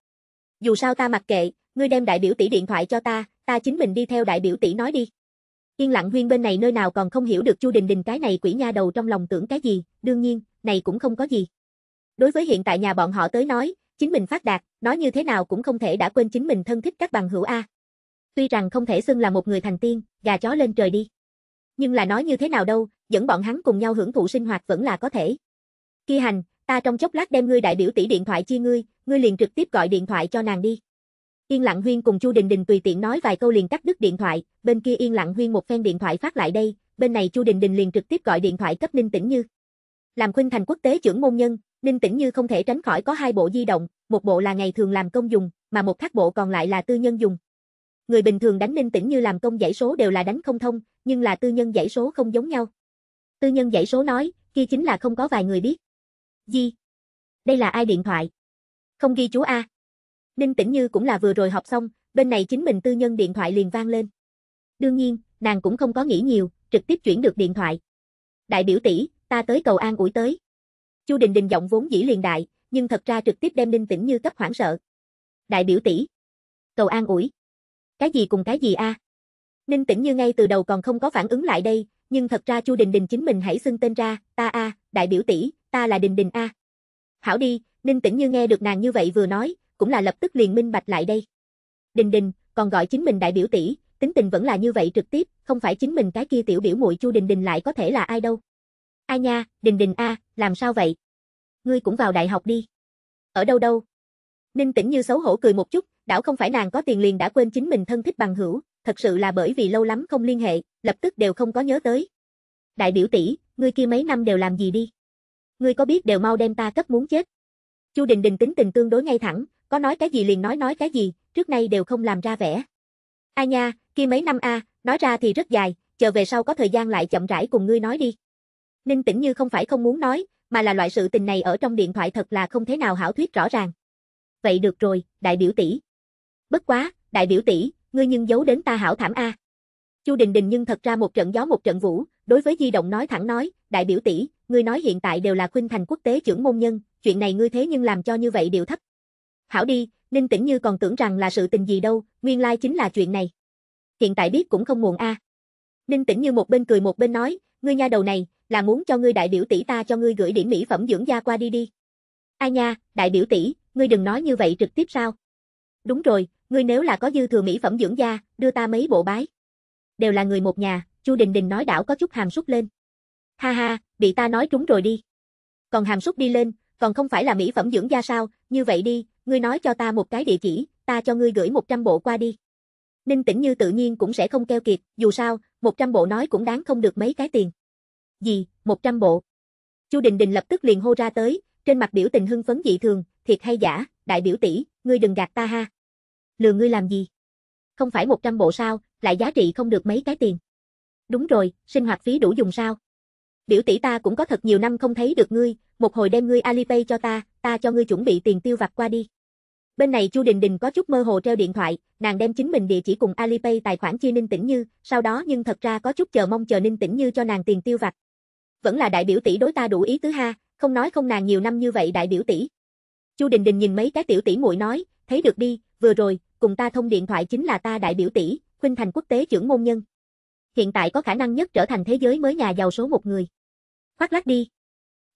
Dù sao ta mặc kệ, ngươi đem đại biểu tỷ điện thoại cho ta, ta chính mình đi theo đại biểu tỷ nói đi. Yên lặng huyên bên này nơi nào còn không hiểu được Chu Đình Đình cái này quỷ nha đầu trong lòng tưởng cái gì, đương nhiên, này cũng không có gì. Đối với hiện tại nhà bọn họ tới nói, chính mình phát đạt, nói như thế nào cũng không thể đã quên chính mình thân thích các bằng hữu A. Tuy rằng không thể xưng là một người thành tiên, gà chó lên trời đi. Nhưng là nói như thế nào đâu, dẫn bọn hắn cùng nhau hưởng thụ sinh hoạt vẫn là có thể. Khi hành, ta trong chốc lát đem ngươi đại biểu tỷ điện thoại chia ngươi, ngươi liền trực tiếp gọi điện thoại cho nàng đi. Yên Lặng Huyên cùng Chu Đình Đình tùy tiện nói vài câu liền cắt đứt điện thoại, bên kia Yên Lặng Huyên một phen điện thoại phát lại đây, bên này Chu Đình Đình liền trực tiếp gọi điện thoại cấp Ninh Tĩnh Như. Làm Khuynh Thành quốc tế trưởng môn nhân, Ninh Tĩnh Như không thể tránh khỏi có hai bộ di động, một bộ là ngày thường làm công dùng, mà một khác bộ còn lại là tư nhân dùng. Người bình thường đánh Ninh Tĩnh Như làm công dãy số đều là đánh không thông, nhưng là tư nhân dãy số không giống nhau. Tư nhân dãy số nói, kia chính là không có vài người biết. Gì? Đây là ai điện thoại? Không ghi chú A. Ninh Tĩnh Như cũng là vừa rồi học xong, bên này chính mình tư nhân điện thoại liền vang lên. Đương nhiên, nàng cũng không có nghĩ nhiều, trực tiếp chuyển được điện thoại. Đại biểu tỷ, ta tới cầu an ủi tới. Chu Đình Đình giọng vốn dĩ liền đại, nhưng thật ra trực tiếp đem Ninh Tĩnh Như cấp hoảng sợ. Đại biểu tỷ, cầu an ủi. Cái gì cùng cái gì a? À? Ninh Tĩnh Như ngay từ đầu còn không có phản ứng lại đây, nhưng thật ra Chu Đình Đình chính mình hãy xưng tên ra, ta a, đại biểu tỷ, ta là Đình Đình a. À. Hảo đi, Ninh Tĩnh Như nghe được nàng như vậy vừa nói, cũng là lập tức liền minh bạch lại đây. Đình Đình, còn gọi chính mình đại biểu tỷ, tính tình vẫn là như vậy trực tiếp, không phải chính mình cái kia tiểu biểu muội Chu Đình Đình lại có thể là ai đâu. Ai nha, Đình Đình a, làm sao vậy? Ngươi cũng vào đại học đi. Ở đâu đâu? Ninh Tĩnh như xấu hổ cười một chút, đảo không phải nàng có tiền liền đã quên chính mình thân thích bằng hữu, thật sự là bởi vì lâu lắm không liên hệ, lập tức đều không có nhớ tới. Đại biểu tỷ, ngươi kia mấy năm đều làm gì đi? Ngươi có biết đều mau đem ta cấp muốn chết. Chu Đình Đình tính tình tương đối ngay thẳng, có nói cái gì liền nói nói cái gì, trước nay đều không làm ra vẻ. A nha, kia mấy năm a, nói ra thì rất dài, chờ về sau có thời gian lại chậm rãi cùng ngươi nói đi. Ninh Tĩnh Như không phải không muốn nói, mà là loại sự tình này ở trong điện thoại thật là không thế nào hảo thuyết rõ ràng. Vậy được rồi, đại biểu tỷ. Bất quá, đại biểu tỷ, ngươi nhưng giấu đến ta hảo thảm a. Chu Đình Đình nhưng thật ra một trận gió một trận vũ, đối với di động nói thẳng nói, đại biểu tỷ, ngươi nói hiện tại đều là khuynh thành quốc tế trưởng môn nhân, chuyện này ngươi thế nhưng làm cho như vậy điều thấp Hảo đi, Ninh Tĩnh Như còn tưởng rằng là sự tình gì đâu, nguyên lai chính là chuyện này. Hiện tại biết cũng không muộn a. À. Ninh Tĩnh Như một bên cười một bên nói, ngươi nha đầu này, là muốn cho ngươi đại biểu tỷ ta cho ngươi gửi điểm mỹ phẩm dưỡng da qua đi đi. Ai nha, đại biểu tỷ, ngươi đừng nói như vậy trực tiếp sao? Đúng rồi, ngươi nếu là có dư thừa mỹ phẩm dưỡng da, đưa ta mấy bộ bái. Đều là người một nhà, Chu Đình Đình nói đảo có chút hàm súc lên. Ha ha, bị ta nói trúng rồi đi. Còn hàm súc đi lên, còn không phải là mỹ phẩm dưỡng da sao, như vậy đi, ngươi nói cho ta một cái địa chỉ, ta cho ngươi gửi 100 bộ qua đi. Ninh Tĩnh Như tự nhiên cũng sẽ không keo kiệt, dù sao, 100 bộ nói cũng đáng không được mấy cái tiền. Gì, 100 bộ? Chu Đình Đình lập tức liền hô ra tới, trên mặt biểu tình hưng phấn dị thường, thiệt hay giả, đại biểu tỷ, ngươi đừng gạt ta ha. Lừa ngươi làm gì? Không phải 100 bộ sao, lại giá trị không được mấy cái tiền. Đúng rồi, sinh hoạt phí đủ dùng sao? Biểu tỷ ta cũng có thật nhiều năm không thấy được ngươi, một hồi đem ngươi Alipay cho ta, ta cho ngươi chuẩn bị tiền tiêu vặt qua đi. Bên này Chu Đình Đình có chút mơ hồ treo điện thoại, nàng đem chính mình địa chỉ cùng Alipay tài khoản chia Ninh Tĩnh Như, sau đó nhưng thật ra có chút chờ mong chờ Ninh Tĩnh Như cho nàng tiền tiêu vặt. Vẫn là đại biểu tỷ đối ta đủ ý tứ ha, không nói không nàng nhiều năm như vậy đại biểu tỷ. Chu Đình Đình nhìn mấy cái tiểu tỷ muội nói, thấy được đi, vừa rồi, cùng ta thông điện thoại chính là ta đại biểu tỷ, huynh thành quốc tế trưởng môn nhân. Hiện tại có khả năng nhất trở thành thế giới mới nhà giàu số một người. Khoác lác đi.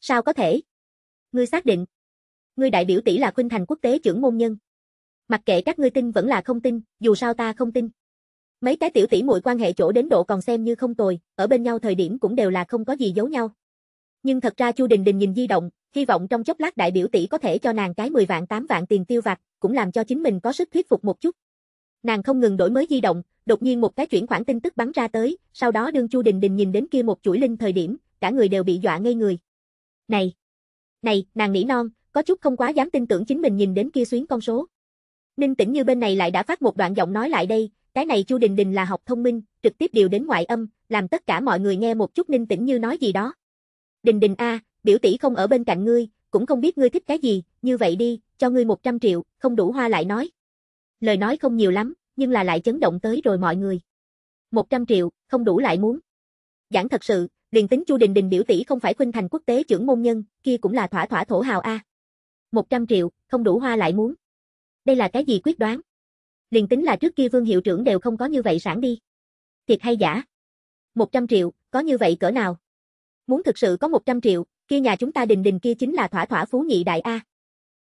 Sao có thể? Ngươi xác định ngươi đại biểu tỷ là Khuynh Thành quốc tế trưởng môn nhân. Mặc kệ các ngươi tin vẫn là không tin, dù sao ta không tin. Mấy cái tiểu tỷ muội quan hệ chỗ đến độ còn xem như không tồi, ở bên nhau thời điểm cũng đều là không có gì giấu nhau. Nhưng thật ra Chu Đình Đình nhìn di động, hy vọng trong chốc lát đại biểu tỷ có thể cho nàng cái 10 vạn 8 vạn tiền tiêu vặt, cũng làm cho chính mình có sức thuyết phục một chút. Nàng không ngừng đổi mới di động, đột nhiên một cái chuyển khoản tin tức bắn ra tới, sau đó đương Chu Đình Đình nhìn đến kia một chuỗi linh thời điểm, cả người đều bị dọa ngây người. Này, này, nàng nỉ non, có chút không quá dám tin tưởng chính mình nhìn đến kia xuyến con số. Ninh Tĩnh Như bên này lại đã phát một đoạn giọng nói lại đây, cái này Chu Đình Đình là học thông minh, trực tiếp điều đến ngoại âm, làm tất cả mọi người nghe một chút Ninh Tĩnh Như nói gì đó. Đình Đình a, biểu tỷ không ở bên cạnh ngươi, cũng không biết ngươi thích cái gì, như vậy đi, cho ngươi 100 triệu, không đủ hoa lại nói. Lời nói không nhiều lắm, nhưng là lại chấn động tới rồi mọi người. 100 triệu, không đủ lại muốn. Giảng thật sự, liền tính Chu Đình Đình biểu tỷ không phải khuynh thành quốc tế trưởng môn nhân, kia cũng là thỏa thỏa thổ hào a. 100 triệu, không đủ hoa lại muốn. Đây là cái gì quyết đoán? Liền tính là trước kia vương hiệu trưởng đều không có như vậy sẵn đi. Thiệt hay giả? 100 triệu, có như vậy cỡ nào? Muốn thực sự có 100 triệu, kia nhà chúng ta đình đình kia chính là thỏa thỏa phú nhị đại A.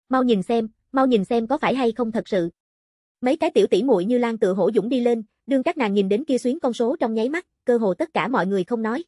Mau nhìn xem, mau nhìn xem có phải hay không thật sự. Mấy cái tiểu tỷ muội như lan tựa hổ dũng đi lên, đương các nàng nhìn đến kia xuyến con số trong nháy mắt, cơ hồ tất cả mọi người không nói.